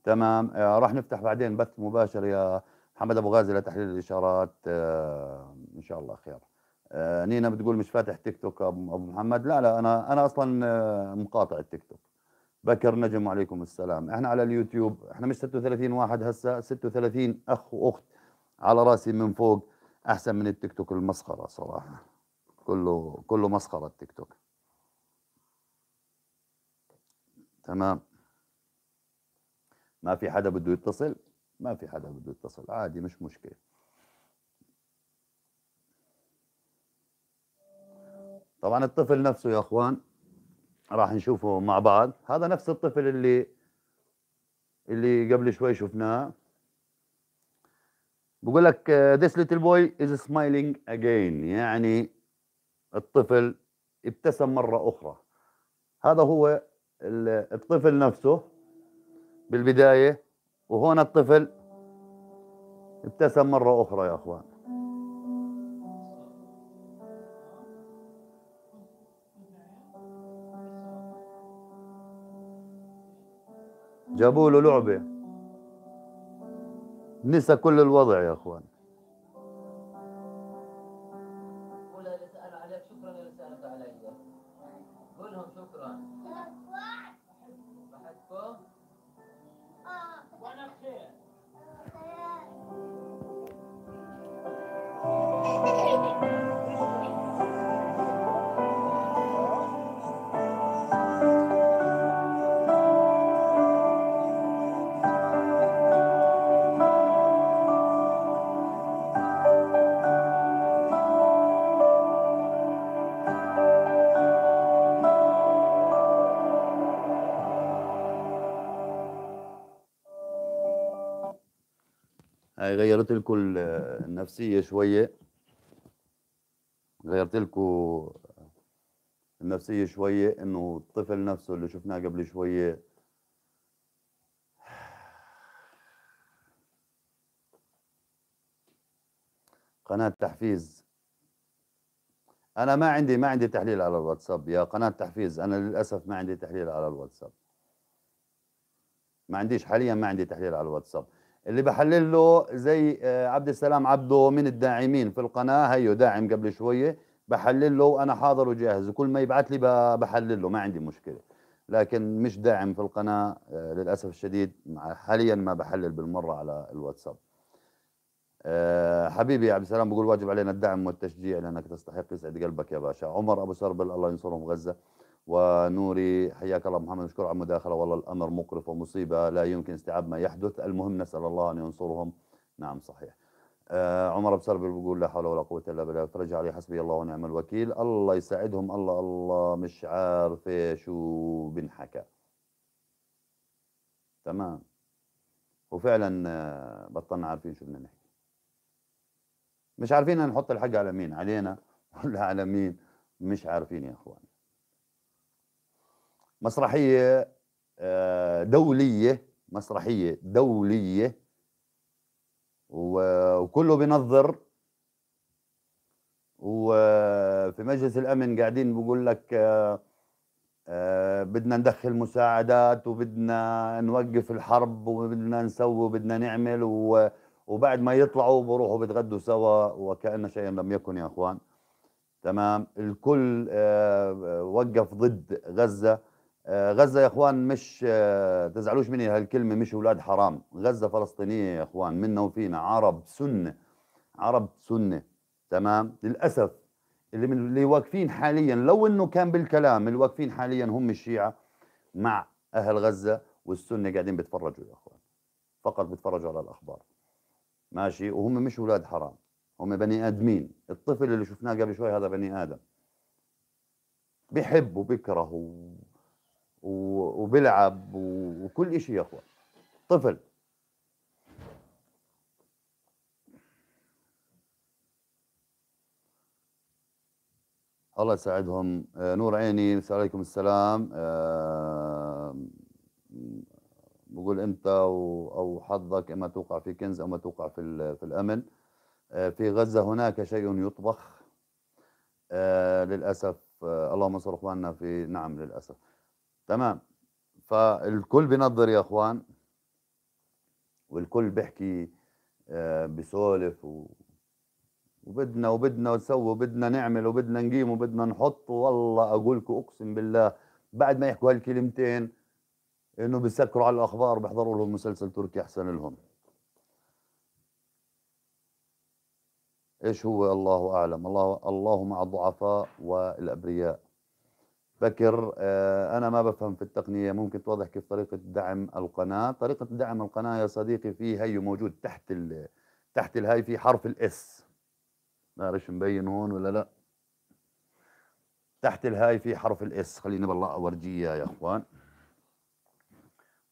Speaker 1: تمام آه، راح نفتح بعدين بث مباشر يا محمد ابو غازي لتحليل الاشارات آه ان شاء الله خير آه، نينا بتقول مش فاتح تيك توك ابو محمد لا لا انا انا اصلا آه، مقاطع التيك توك بكر نجم وعليكم السلام احنا على اليوتيوب احنا مش 36 واحد هسه 36 اخ واخت على راسي من فوق احسن من التيك توك المسخره صراحه كله كله مسخره التيك توك تمام ما في حدا بده يتصل ما في حدا بده يتصل عادي مش مشكله طبعا الطفل نفسه يا اخوان راح نشوفه مع بعض هذا نفس الطفل اللي اللي قبل شوي شفناه بقول لك uh, this little boy is smiling again يعني الطفل ابتسم مرة أخرى هذا هو الطفل نفسه بالبداية وهون الطفل ابتسم مرة أخرى يا أخوان جابوا له لعبه نسى كل الوضع يا اخوان غيرت لكم النفسيه شويه غيرت لكم النفسيه شويه انه الطفل نفسه اللي شفناه قبل شويه قناه تحفيز انا ما عندي ما عندي تحليل على الواتساب يا قناه تحفيز انا للاسف ما عندي تحليل على الواتساب ما عنديش حاليا ما عندي تحليل على الواتساب اللي بحلل له زي آه، عبد السلام عبده من الداعمين في القناه هيو داعم قبل شويه بحلل له وانا حاضر وجاهز وكل ما يبعث لي بحلل له ما عندي مشكله لكن مش داعم في القناه آه، للاسف الشديد حاليا ما بحلل بالمره على الواتساب آه، حبيبي يا عبد السلام بقول واجب علينا الدعم والتشجيع لانك تستحق يسعد قلبك يا باشا عمر ابو سربل الله ينصرهم غزه ونوري حياك الله محمد نشكر على المداخله والله الامر مقرف ومصيبه لا يمكن استيعاب ما يحدث المهم نسال الله ان ينصرهم نعم صحيح آه عمر بسربل بيقول لا حول ولا قوه الا بالله ترجع عليه حسبي الله ونعم الوكيل الله يساعدهم الله الله مش عارف شو بنحكى تمام وفعلا آه، بطلنا عارفين شو بدنا نحكي مش عارفين نحط الحق على مين علينا ولا على مين مش عارفين يا اخوان مسرحيه آه، دوليه مسرحيه دوليه وكله بنظر وفي مجلس الامن قاعدين بقول لك آه، آه، بدنا ندخل مساعدات وبدنا نوقف الحرب وبدنا نسوي وبدنا نعمل وبعد ما يطلعوا بروحوا بتغدوا سوا وكأن شيئا لم يكن يا اخوان تمام الكل وقف ضد غزه آه، غزة يا اخوان مش آه، تزعلوش مني هالكلمة مش اولاد حرام غزة فلسطينية يا اخوان منا وفينا عرب سنة عرب سنة تمام للأسف اللي من اللي واقفين حاليا لو انه كان بالكلام اللي واقفين حاليا هم الشيعة مع اهل غزة والسنة قاعدين بيتفرجوا يا اخوان فقط بيتفرجوا على الاخبار ماشي وهم مش اولاد حرام هم بني ادمين الطفل اللي شفناه قبل شوي هذا بني ادم بيحب وبيكره وبلعب وكل شيء يا اخوان طفل الله يساعدهم آه، نور عيني عليكم السلام آه، بقول انت او حظك اما توقع في كنز او ما توقع في في الامن آه، في غزه هناك شيء يطبخ للاسف اللهم صل اخواننا في نعم للاسف تمام فالكل بينظر يا اخوان والكل بيحكي آه، بسولف و... وبدنا وبدنا نسوي وبدنا نعمل وبدنا نقيم وبدنا نحط والله اقولكم اقسم بالله بعد ما يحكوا هالكلمتين انه بيسكروا على الاخبار بيحضروا لهم مسلسل تركي احسن لهم ايش هو الله اعلم الله الله مع الضعفاء والابرياء فكر آه، أنا ما بفهم في التقنية ممكن توضح كيف طريقة دعم القناة طريقة دعم القناة يا صديقي في هي موجود تحت ال... تحت الهاي في حرف الاس ما بعرفش مبين هون ولا لا تحت الهاي في حرف الاس خليني بالله اورجيه يا اخوان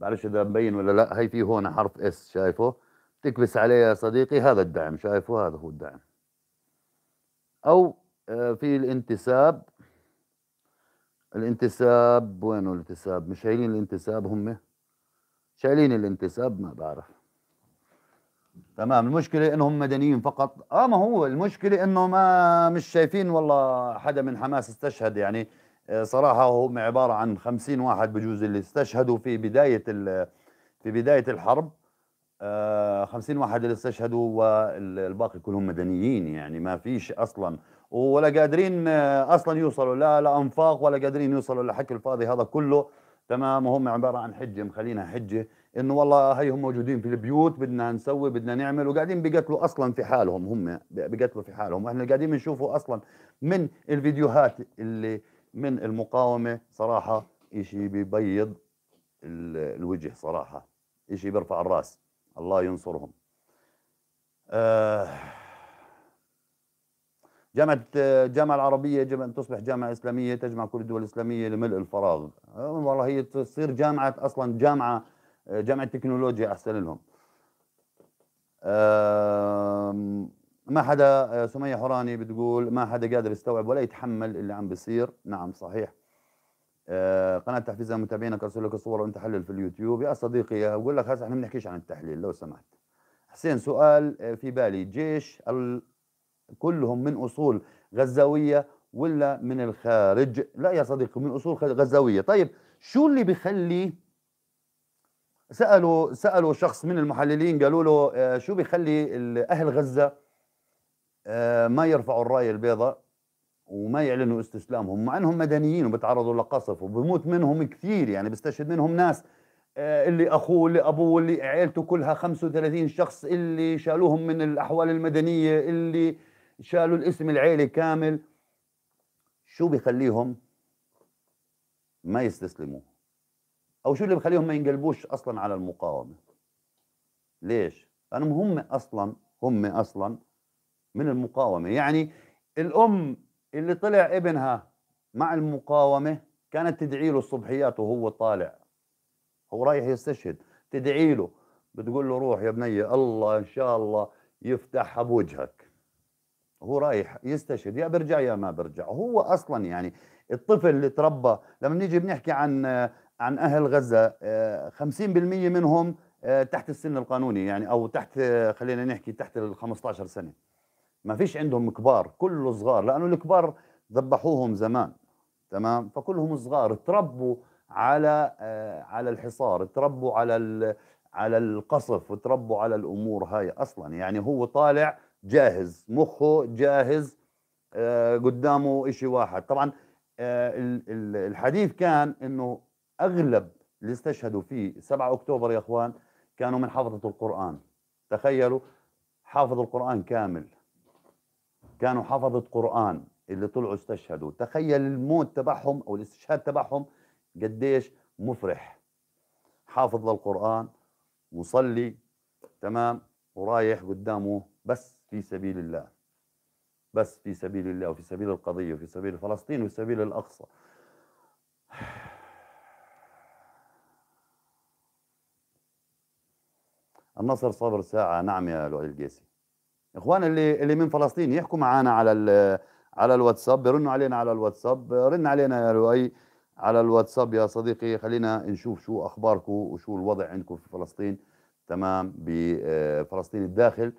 Speaker 1: بعرفش اذا مبين ولا لا هي في هون حرف اس شايفه تكبس عليه يا صديقي هذا الدعم شايفه هذا هو الدعم او آه، في الانتساب الانتساب وينه الانتساب مش شايلين الانتساب هم شايلين الانتساب ما بعرف تمام المشكلة انهم مدنيين فقط اه ما هو المشكلة انه ما مش شايفين والله حدا من حماس استشهد يعني آه، صراحة هم عبارة عن خمسين واحد بجوز اللي استشهدوا في بداية في بداية الحرب آه، خمسين واحد اللي استشهدوا والباقي كلهم مدنيين يعني ما فيش أصلا ولا قادرين اصلا يوصلوا لا لانفاق ولا قادرين يوصلوا لحكي الفاضي هذا كله تمام وهم عباره عن حجه مخلينها حجه انه والله هي هم موجودين في البيوت بدنا نسوي بدنا نعمل وقاعدين بيقتلوا اصلا في حالهم هم بيقتلوا في حالهم واحنا قاعدين بنشوفه اصلا من الفيديوهات اللي من المقاومه صراحه شيء بيبيض الوجه صراحه شيء بيرفع الراس الله ينصرهم آه جامعة الجامعة العربية يجب أن تصبح جامعة إسلامية تجمع كل الدول الإسلامية لملء الفراغ والله هي تصير جامعة أصلا جامعة جامعة تكنولوجيا أحسن لهم ما حدا سمية حوراني بتقول ما حدا قادر يستوعب ولا يتحمل اللي عم بيصير نعم صحيح آه، قناة تحفيزها متابعينك أرسل لك صور وأنت حلل في اليوتيوب يا صديقي بقول لك هسه احنا بنحكيش عن التحليل لو سمحت حسين سؤال آه، في بالي جيش كلهم من أصول غزاوية ولا من الخارج لا يا صديقي من أصول غزاوية طيب شو اللي بيخلي سألوا سألوا شخص من المحللين قالوا له آه، شو بيخلي أهل غزة آه، ما يرفعوا الراية البيضاء وما يعلنوا استسلامهم مع انهم مدنيين وبتعرضوا لقصف وبموت منهم كثير يعني بيستشهد منهم ناس آه، اللي اخوه اللي ابوه اللي عيلته كلها 35 شخص اللي شالوهم من الاحوال المدنيه اللي شالوا الاسم العيلة كامل شو بخليهم ما يستسلموا او شو اللي بخليهم ما ينقلبوش اصلا على المقاومه ليش لانهم هم اصلا هم اصلا من المقاومه يعني الام اللي طلع ابنها مع المقاومه كانت تدعي له الصبحيات وهو طالع هو رايح يستشهد تدعي له بتقول له روح يا بني الله ان شاء الله يفتحها بوجهك هو رايح يستشهد يا برجع يا ما برجع هو اصلا يعني الطفل اللي تربى لما نيجي بنحكي عن عن اهل غزه 50% آه، منهم آه، تحت السن القانوني يعني او تحت آه، خلينا نحكي تحت ال 15 سنه ما فيش عندهم كبار كله صغار لانه الكبار ذبحوهم زمان تمام فكلهم صغار تربوا على على الحصار تربوا على على القصف وتربوا على الامور هاي اصلا يعني هو طالع جاهز مخه جاهز آه، قدامه شيء واحد طبعا آه، الحديث كان انه اغلب اللي استشهدوا في 7 اكتوبر يا اخوان كانوا من حافظة القرآن تخيلوا حافظ القرآن كامل كانوا حافظة قرآن اللي طلعوا استشهدوا تخيل الموت تبعهم او الاستشهاد تبعهم قديش مفرح حافظ للقرآن مصلي تمام ورايح قدامه بس في سبيل الله بس في سبيل الله وفي سبيل القضية وفي سبيل فلسطين وفي سبيل الأقصى النصر صبر ساعة نعم يا لؤي القيسي اخوان اللي اللي من فلسطين يحكوا معنا على على الواتساب رنوا علينا على الواتساب رن علينا يا لؤي على الواتساب يا صديقي خلينا نشوف شو اخباركم وشو الوضع عندكم في فلسطين تمام بفلسطين آه، الداخل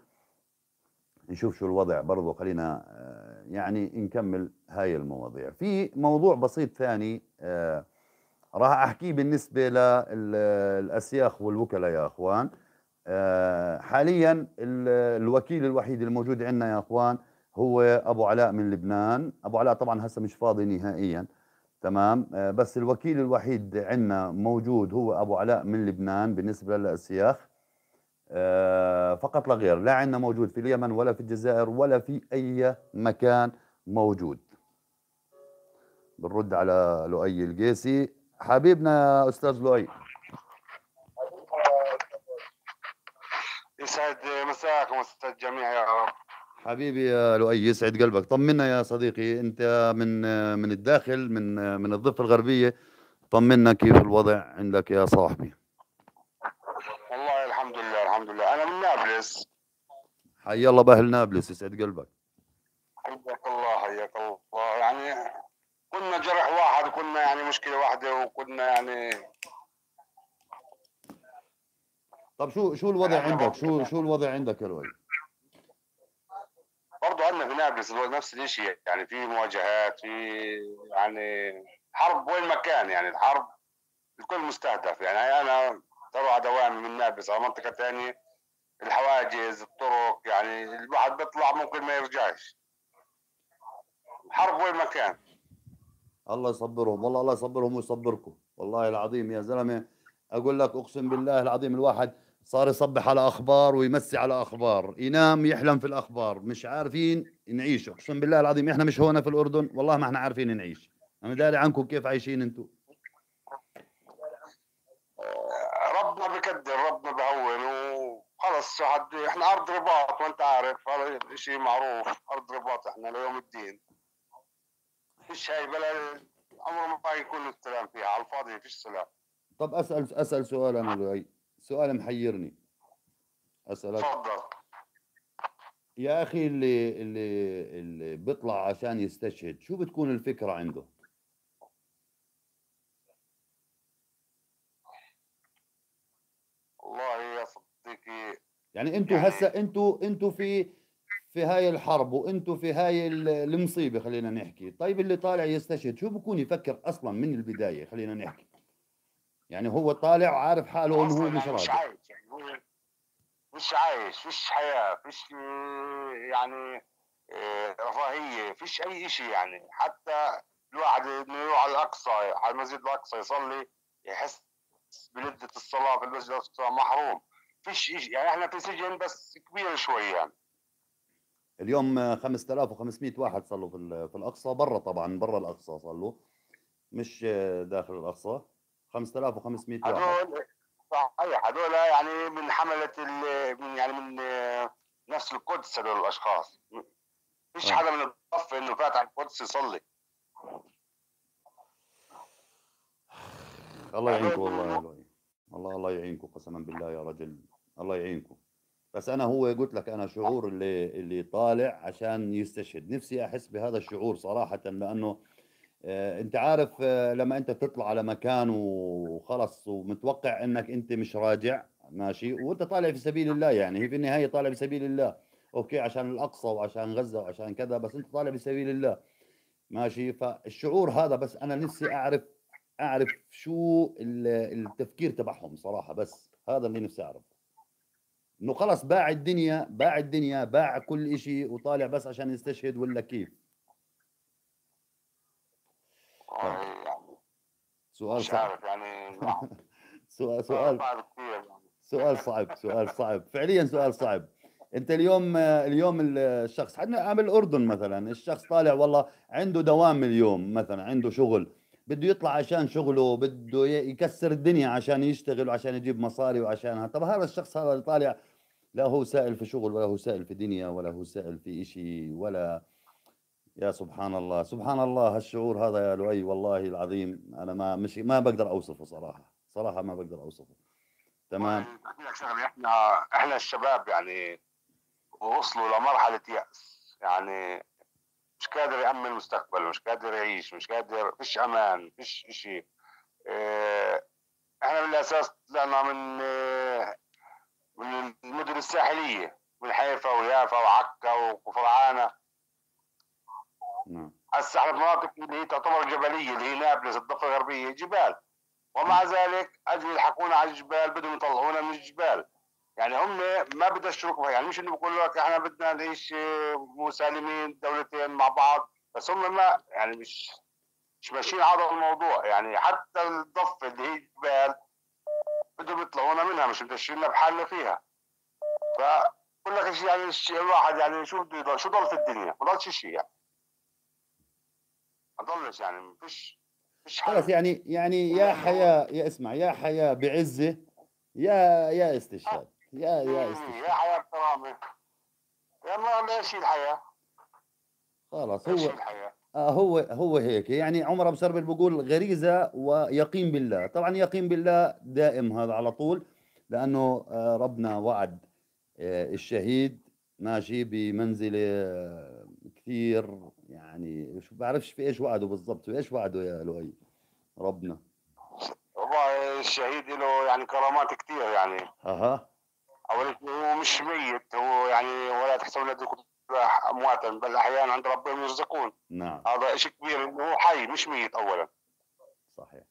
Speaker 1: نشوف شو الوضع برضه خلينا آه، يعني نكمل هاي المواضيع في موضوع بسيط ثاني آه، راح احكيه بالنسبه للاسياخ والوكلاء يا اخوان آه، حاليا الوكيل الوحيد الموجود عندنا يا اخوان هو ابو علاء من لبنان ابو علاء طبعا هسه مش فاضي نهائيا تمام بس الوكيل الوحيد عندنا موجود هو ابو علاء من لبنان بالنسبه للاسياخ آه، فقط لا غير لا عندنا موجود في اليمن ولا في الجزائر ولا في أي مكان موجود بنرد على لؤي القيسي حبيبنا أستاذ لؤي
Speaker 2: يسعد مساكم وسط الجميع يا رب
Speaker 1: حبيبي يا لؤي يسعد قلبك طمنا يا صديقي انت من من الداخل من من الضفه الغربيه طمنا كيف الوضع عندك يا صاحبي نابلس حي الله باهل نابلس يسعد قلبك
Speaker 2: حياك الله حياك الله يعني كنا جرح واحد وكنا يعني مشكله واحده وكنا يعني
Speaker 1: طب شو شو الوضع يعني عندك؟ شو يعني شو الوضع عندك يا الولد؟
Speaker 2: برضه عندنا في نابلس نفس الشيء يعني في مواجهات في يعني حرب وين ما كان يعني الحرب الكل مستهدف يعني انا تروى على دوام من نابلس على منطقه ثانيه الحواجز الطرق يعني الواحد بيطلع ممكن ما يرجعش حرب وين ما كان
Speaker 1: الله يصبرهم والله الله يصبرهم ويصبركم والله العظيم يا زلمه اقول لك اقسم بالله العظيم الواحد صار يصبح على اخبار ويمسي على اخبار ينام يحلم في الاخبار مش عارفين نعيش اقسم بالله العظيم احنا مش هون في الاردن والله ما احنا عارفين نعيش انا داري عنكم كيف عايشين انتم
Speaker 2: بس عد... احنا ارض رباط وانت عارف هذا شيء معروف ارض رباط احنا ليوم الدين فيش هاي
Speaker 1: بلد عمره ما يكون السلام فيها على الفاضي فيش سلام طب اسال اسال سؤال انا نعم. لؤي سؤال محيرني اسالك تفضل يا اخي اللي اللي اللي بيطلع عشان يستشهد شو بتكون الفكره عنده؟
Speaker 2: والله يا صديقي
Speaker 1: يعني انتم نعم. هسه انتم انتم في في هاي الحرب وانتم في هاي المصيبه خلينا نحكي طيب اللي طالع يستشهد شو بكون يفكر اصلا من البدايه خلينا نحكي يعني هو طالع عارف حاله انه هو يعني مش راضي مش
Speaker 2: عايش يعني هو مش عايش فيش حياه فيش يعني آه، رفاهيه فيش اي شيء يعني حتى الواحد انه يروح على الاقصى على المسجد الاقصى يصلي يحس بلذه الصلاه في المسجد الاقصى محروم
Speaker 1: فيش يعني احنا في سجن بس كبير شوي يعني اليوم 5500 واحد صلوا في في الاقصى برا طبعا برا الاقصى صلوا مش داخل الاقصى 5500 واحد هدول
Speaker 2: صحيح هدول يعني من حمله من يعني من نفس القدس هدول الاشخاص فيش آه. حدا من الضفه انه فات على القدس يصلي
Speaker 1: الله يعينكم والله يا الله الله يعينكم قسما بالله يا رجل الله يعينكم بس انا هو قلت لك انا شعور اللي اللي طالع عشان يستشهد نفسي احس بهذا الشعور صراحه لانه آه، انت عارف آه، لما انت تطلع على مكان وخلص ومتوقع انك انت مش راجع ماشي وانت طالع في سبيل الله يعني هي في النهايه طالع في سبيل الله اوكي عشان الاقصى وعشان غزه وعشان كذا بس انت طالع في سبيل الله ماشي فالشعور هذا بس انا نفسي اعرف اعرف شو التفكير تبعهم صراحه بس هذا اللي نفسي اعرف انه خلص باع الدنيا باع الدنيا باع كل شيء وطالع بس عشان يستشهد ولا كيف؟ سؤال صعب يعني سؤال سؤال سؤال صعب سؤال صعب فعليا سؤال صعب انت اليوم اليوم الشخص عندنا عامل الاردن مثلا الشخص طالع والله عنده دوام اليوم مثلا عنده شغل بده يطلع عشان شغله بده يكسر الدنيا عشان يشتغل وعشان يجيب مصاري وعشانها طب هذا الشخص هذا اللي طالع لا هو سائل في شغل ولا هو سائل في دنيا ولا هو سائل في إشي ولا يا سبحان الله سبحان الله هالشعور هذا يا لؤي والله العظيم أنا ما مش ما بقدر أوصفه صراحة صراحة ما بقدر أوصفه تمام
Speaker 2: أحكي لك شغلة إحنا إحنا الشباب يعني وصلوا لمرحلة يأس يعني مش قادر يأمن مستقبله مش قادر يعيش مش قادر فيش أمان فيش إشي إيه احنا من الاساس طلعنا من من المدن الساحليه من حيفا ويافا وعكا وفرعانة نعم. هسه احنا بمناطق اللي هي تعتبر جبليه اللي هي نابلس الضفه الغربيه جبال ومع ذلك اجوا يلحقونا على الجبال بدهم يطلعونا من الجبال يعني هم ما بدهم يشركوا يعني مش انه بقول لك احنا بدنا نعيش آه، مسالمين دولتين مع بعض بس هم ما يعني مش مش ماشيين على الموضوع يعني حتى الضفه اللي هي جبال بدهم يطلعونا منها مش مدشين بحالنا فيها فبقول لك شيء يعني الواحد يعني, يعني شو بده يضل شو ضل في الدنيا ما ضلش شيء يعني ما ضلش يعني ما فيش فيش
Speaker 1: خلص يعني يعني يا حياه يا اسمع يا حياه بعزه يا يا
Speaker 2: استشهاد يا يا إيه، استشهاد يا حياه بكرامه يلا ليش الحياه
Speaker 1: خلاص هو الحياه آه، هو هو هيك يعني عمر ابو سربل بقول غريزه ويقين بالله طبعا يقين بالله دائم هذا على طول لانه آه، ربنا وعد آه، الشهيد ماشي بمنزله كثير يعني مش بعرفش في ايش وعده بالضبط في ايش وعده يا لؤي ربنا
Speaker 2: والله الشهيد له يعني كرامات كثير يعني اها اول هو مش ميت هو يعني ولا تحسب له امواتا بل احيانا عند ربهم يرزقون نعم هذا شيء كبير هو حي مش ميت اولا صحيح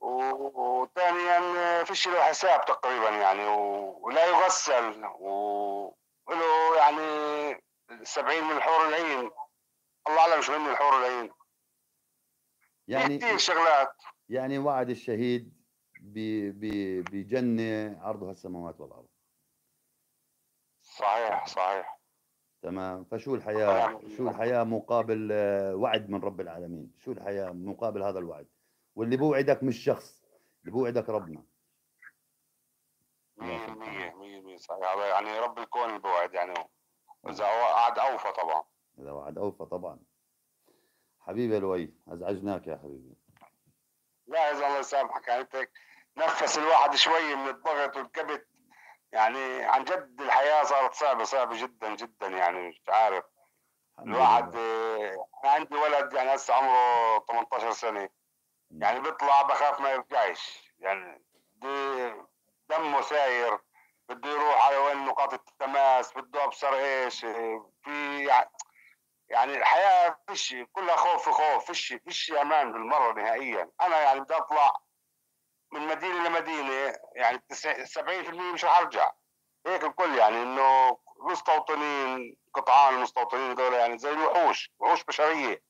Speaker 2: وثانيا فيش له حساب تقريبا يعني ولا يغسل وله يعني سبعين من حور العين الله اعلم شو من الحور العين يعني كثير شغلات
Speaker 1: يعني وعد الشهيد بجنه عرضها السماوات والارض صحيح صحيح تمام فشو الحياة شو الحياة مقابل آه، وعد من رب العالمين شو الحياة مقابل هذا الوعد واللي بوعدك مش شخص اللي بوعدك ربنا
Speaker 2: 100% 100% صحيح يعني رب الكون اللي بوعد يعني اذا وعد اوفى طبعا
Speaker 1: اذا وعد اوفى طبعا حبيبي لؤي ازعجناك يا حبيبي
Speaker 2: لا اذا الله يسامحك يعني نفس الواحد شوي من الضغط والكبت يعني عن جد الحياه صارت صعبه صعبه جدا جدا يعني مش عارف الواحد انا عندي ولد يعني هسه عمره 18 سنه يعني بيطلع بخاف ما يرجعش يعني بدي دمه ساير بده يروح على وين نقاط التماس بده ابصر ايش في يعني الحياه فيش كلها خوف في خوف فيش فيش امان بالمره نهائيا انا يعني بدي اطلع من مدينه لمدينه يعني 70% مش رح ارجع هيك الكل يعني انه مستوطنين قطعان المستوطنين دول يعني زي الوحوش وحوش بشريه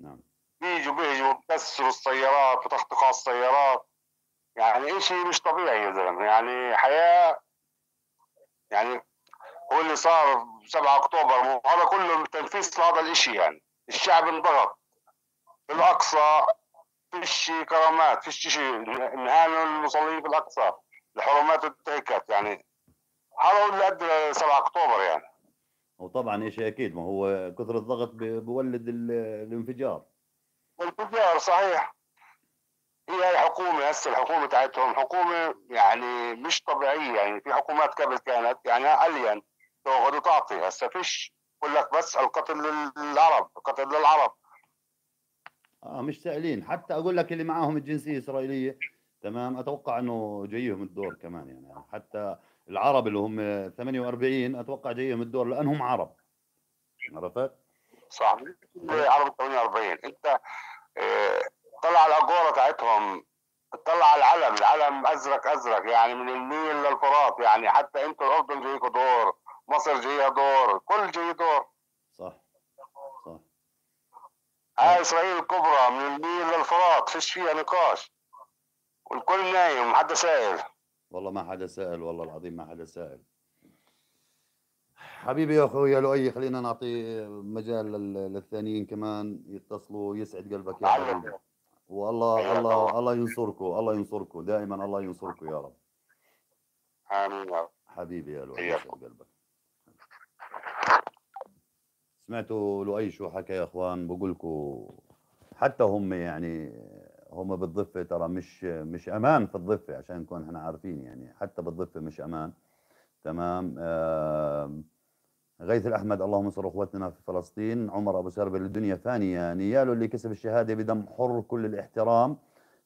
Speaker 2: نعم بيجوا بيجوا بكسروا السيارات وتختطف على السيارات يعني شيء مش طبيعي يا زلمه يعني حياه يعني هو اللي صار 7 اكتوبر هذا كله تنفيذ لهذا الشيء يعني الشعب انضغط بالاقصى فيش كرامات فيش شيء نهان المصلين في الاقصى الحرمات انتهكت يعني هذا اللي ادى 7 اكتوبر يعني
Speaker 1: وطبعا شيء اكيد ما هو كثر الضغط بيولد الانفجار
Speaker 2: الانفجار صحيح هي الحكومه هسه الحكومه تاعتهم حكومه يعني مش طبيعيه يعني في حكومات قبل كانت يعني عليا تاخذ وتعطي هسه فيش بقول لك بس القتل للعرب القتل للعرب
Speaker 1: آه مش سائلين حتى اقول لك اللي معاهم الجنسيه الاسرائيليه تمام اتوقع انه جايهم الدور كمان يعني حتى العرب اللي هم 48 اتوقع جايهم الدور لانهم عرب عرفت؟
Speaker 2: صح عرب 48 انت اه طلع الاجوره تاعتهم طلع العلم العلم ازرق ازرق يعني من النيل للفرات يعني حتى انتوا الاردن جايكم دور مصر جايه دور كل جاي دور هاي اسرائيل الكبرى من النيل للفرات فيش فيها نقاش والكل نايم حدا سائل
Speaker 1: والله ما حدا سائل والله العظيم ما حدا سائل حبيبي يا اخوي لؤي خلينا نعطي مجال للثانيين كمان يتصلوا يسعد قلبك يا حبيبي والله الله الله ينصركم الله ينصركم دائما الله ينصركم يا رب امين يا رب حبيبي يا لؤي يسعد قلبك سمعتوا لؤي شو حكى يا اخوان بقول لكم حتى هم يعني هم بالضفه ترى مش مش امان في الضفه عشان نكون احنا عارفين يعني حتى بالضفه مش امان تمام غيث الاحمد اللهم انصر اخوتنا في فلسطين عمر ابو سربل الدنيا فانيه نياله اللي كسب الشهاده بدم حر كل الاحترام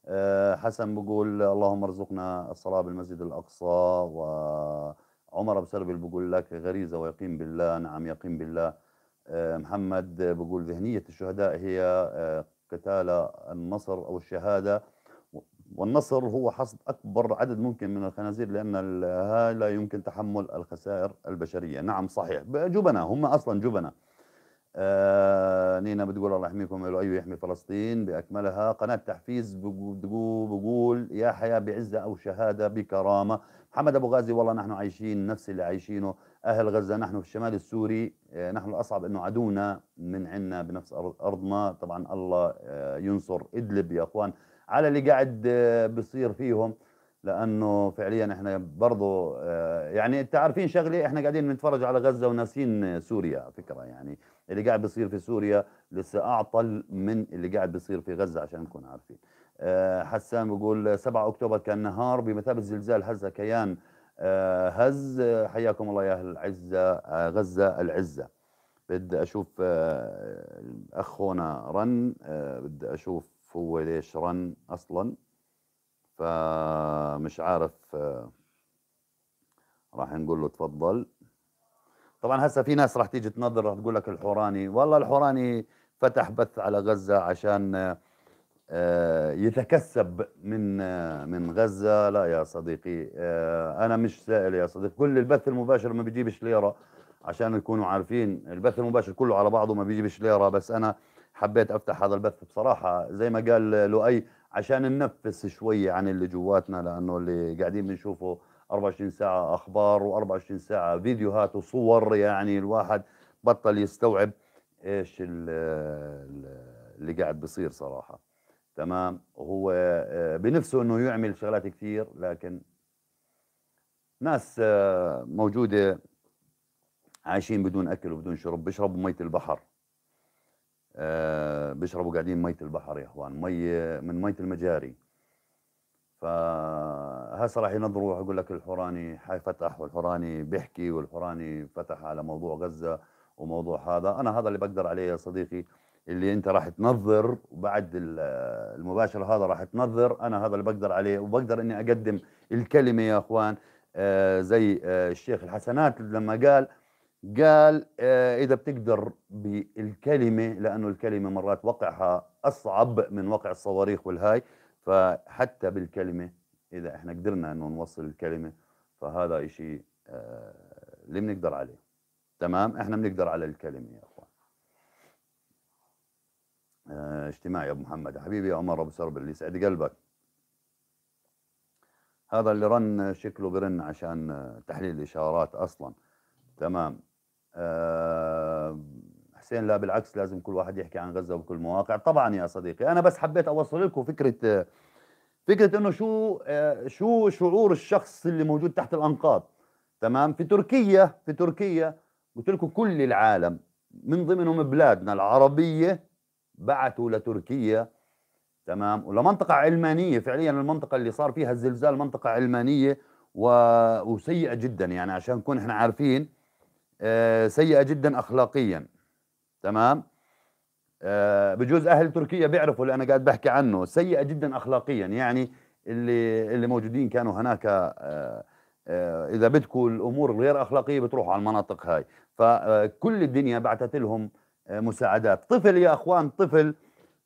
Speaker 1: آه، حسن بقول اللهم ارزقنا الصلاه بالمسجد الاقصى وعمر ابو سربل بقول لك غريزه ويقين بالله نعم يقين بالله آه، محمد بقول ذهنية الشهداء هي آه، قتال النصر أو الشهادة والنصر هو حصد أكبر عدد ممكن من الخنازير لأن لا يمكن تحمل الخسائر البشرية نعم صحيح جبنة هم أصلا جبنة آه نينا بتقول الله يحميكم أيوه يحمي فلسطين بأكملها قناة تحفيز بقول يا حياة بعزة أو شهادة بكرامة محمد أبو غازي والله نحن عايشين نفس اللي عايشينه أهل غزة نحن في الشمال السوري آه، نحن الأصعب أنه عدونا من عنا بنفس أرضنا طبعا الله آه، ينصر إدلب يا أخوان على اللي قاعد آه، بصير فيهم لأنه فعليا إحنا برضو يعني تعرفين عارفين شغلة إحنا قاعدين نتفرج على غزة وناسين سوريا على فكرة يعني اللي قاعد بصير في سوريا لسه أعطل من اللي قاعد بصير في غزة عشان نكون عارفين حسان بيقول 7 أكتوبر كان نهار بمثابة زلزال هز كيان آه، هز حياكم الله يا اهل العزه آه، غزه العزه بدي اشوف آه، الاخ هنا رن بدي اشوف هو ليش رن اصلا فمش عارف راح نقول له تفضل طبعا هسه في ناس راح تيجي تنظر راح تقول لك الحوراني والله الحوراني فتح بث على غزه عشان آه، يتكسب من آه، من غزه لا يا صديقي آه، انا مش سائل يا صديقي كل البث المباشر ما بيجيبش ليره عشان تكونوا عارفين البث المباشر كله على بعضه ما بيجيبش ليره بس انا حبيت افتح هذا البث بصراحه زي ما قال لؤي عشان ننفس شويه عن اللي جواتنا لانه اللي قاعدين بنشوفه 24 ساعه اخبار و24 ساعه فيديوهات وصور يعني الواحد بطل يستوعب ايش اللي قاعد بصير صراحه تمام وهو آه، بنفسه انه يعمل شغلات كثير لكن ناس آه، موجوده عايشين بدون اكل وبدون شرب بيشربوا ميه البحر آه، بيشربوا قاعدين ميه البحر يا اخوان مي من ميه المجاري فهسه راح ينظروا يقول لك الحوراني حيفتح والحوراني بيحكي والحوراني فتح على موضوع غزه وموضوع هذا انا هذا اللي بقدر عليه يا صديقي اللي انت راح تنظر وبعد المباشره هذا راح تنظر انا هذا اللي بقدر عليه وبقدر اني اقدم الكلمه يا اخوان آه، زي آه، الشيخ الحسنات لما قال قال آه، اذا بتقدر بالكلمه لانه الكلمه مرات وقعها اصعب من وقع الصواريخ والهاي فحتى بالكلمه اذا احنا قدرنا انه نوصل الكلمه فهذا شيء اللي بنقدر عليه تمام احنا بنقدر على الكلمه يا اخوان آه، اجتماع يا ابو محمد حبيبي يا عمر ابو سرب اللي يسعد قلبك هذا اللي رن شكله برن عشان تحليل الاشارات اصلا تمام أه حسين لا بالعكس لازم كل واحد يحكي عن غزه وكل مواقع طبعا يا صديقي انا بس حبيت اوصل لكم فكره فكره انه شو آه، شو شعور الشخص اللي موجود تحت الانقاض تمام في تركيا في تركيا قلت لكم كل العالم من ضمنهم بلادنا العربيه بعثوا لتركيا تمام ولمنطقة علمانية فعليا المنطقة اللي صار فيها الزلزال منطقة علمانية و... وسيئة جدا يعني عشان نكون احنا عارفين آه سيئة جدا أخلاقيا تمام آه بجوز أهل تركيا بيعرفوا اللي أنا قاعد بحكي عنه سيئة جدا أخلاقيا يعني اللي اللي موجودين كانوا هناك آه, آه، اذا بدكم الامور غير اخلاقيه بتروحوا على المناطق هاي فكل الدنيا بعثت لهم آه، مساعدات طفل يا اخوان طفل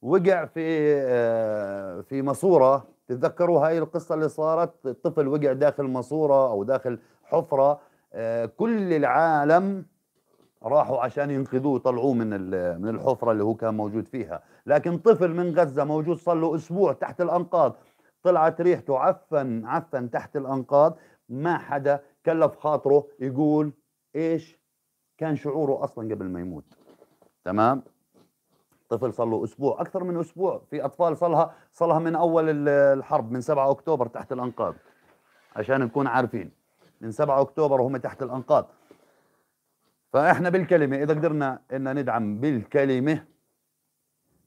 Speaker 1: وقع في آه، في ماسوره تتذكروا هاي القصه اللي صارت الطفل وقع داخل ماسوره او داخل حفره آه، كل العالم راحوا عشان ينقذوه يطلعوه من من الحفره اللي هو كان موجود فيها لكن طفل من غزه موجود صار له اسبوع تحت الانقاض طلعت ريحته عفن عفن تحت الانقاض ما حدا كلف خاطره يقول ايش كان شعوره اصلا قبل ما يموت تمام طفل صار له اسبوع اكثر من اسبوع في اطفال صلها صلها من اول الحرب من 7 اكتوبر تحت الانقاض عشان نكون عارفين من 7 اكتوبر وهم تحت الانقاض فاحنا بالكلمه اذا قدرنا ان ندعم بالكلمه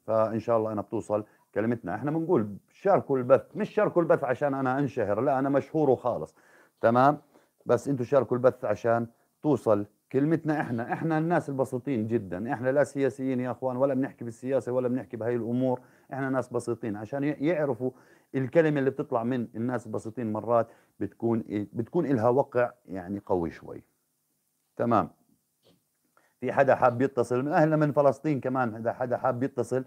Speaker 1: فان شاء الله انا بتوصل كلمتنا احنا بنقول شاركوا البث مش شاركوا البث عشان انا انشهر لا انا مشهور وخالص تمام بس انتم شاركوا البث عشان توصل كلمتنا احنا احنا الناس البسيطين جدا احنا لا سياسيين يا اخوان ولا بنحكي بالسياسه ولا بنحكي بهي الامور احنا ناس بسيطين عشان يعرفوا الكلمه اللي بتطلع من الناس البسيطين مرات بتكون بتكون لها وقع يعني قوي شوي تمام في حدا حاب يتصل من اهلنا من فلسطين كمان اذا حدا حاب يتصل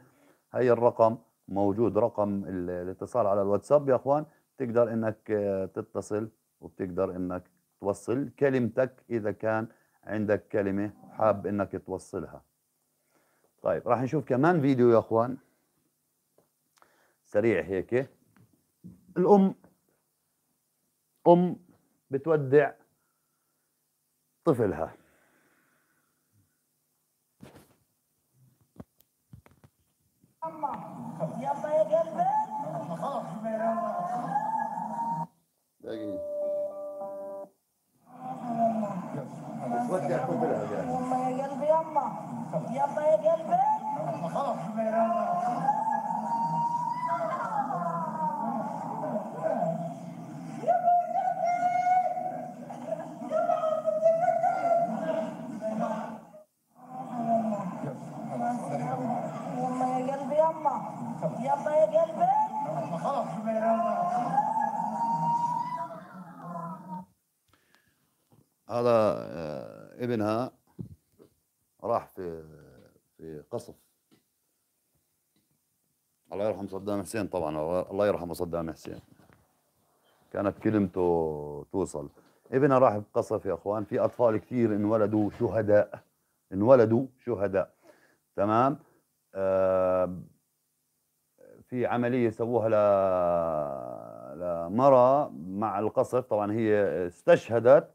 Speaker 1: هي الرقم موجود رقم الاتصال على الواتساب يا اخوان تقدر انك آه، تتصل وبتقدر انك توصل كلمتك اذا كان عندك كلمة حاب انك توصلها طيب راح نشوف كمان فيديو يا اخوان سريع هيك الام ام بتودع طفلها يلا يا قلبي Bak yapmadır abi yani. Yapmaya
Speaker 2: gel be yapma. Yapmaya gel be. Bakalım şu beyranla.
Speaker 1: Yapmaya gel ابنها راح في في قصف الله يرحم صدام حسين طبعا الله يرحمه صدام حسين كانت كلمته توصل ابنها راح في قصف يا اخوان في اطفال كثير انولدوا شهداء انولدوا شهداء تمام آه في عمليه سووها ل لمرأة مع القصف طبعا هي استشهدت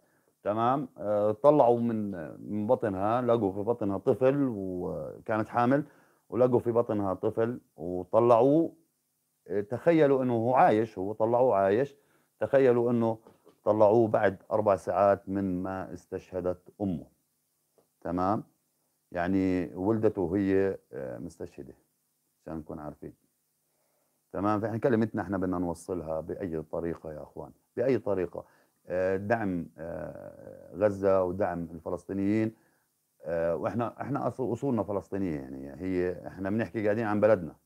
Speaker 1: تمام آه، طلعوا من من بطنها لقوا في بطنها طفل وكانت حامل ولقوا في بطنها طفل وطلعوه آه، تخيلوا انه هو عايش هو طلعوه عايش تخيلوا انه طلعوه بعد اربع ساعات من ما استشهدت امه تمام يعني ولدته هي آه، مستشهده عشان نكون عارفين تمام فاحنا كلمتنا احنا بدنا نوصلها باي طريقه يا اخوان باي طريقه دعم آه، غزه ودعم الفلسطينيين آه، واحنا احنا اصولنا فلسطينيه يعني هي احنا بنحكي قاعدين عن بلدنا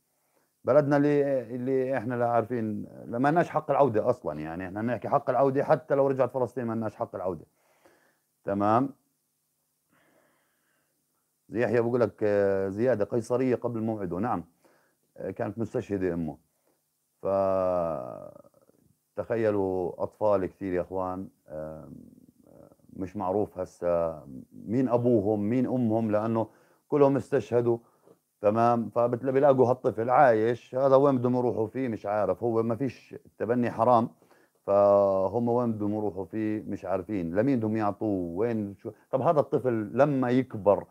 Speaker 1: بلدنا اللي اللي احنا لا عارفين ما لناش حق العوده اصلا يعني احنا بنحكي حق العوده حتى لو رجعت فلسطين ما لناش حق العوده تمام يحيى بقول لك آه، زياده قيصريه قبل موعده نعم كانت مستشهده امه ف تخيلوا اطفال كثير يا اخوان مش معروف هسه مين ابوهم مين امهم لانه كلهم استشهدوا تمام فبتلاقوا هالطفل عايش هذا وين بدهم يروحوا فيه مش عارف هو ما فيش التبني حرام فهم وين بدهم يروحوا فيه مش عارفين لمين بدهم يعطوه وين شو طب هذا الطفل لما يكبر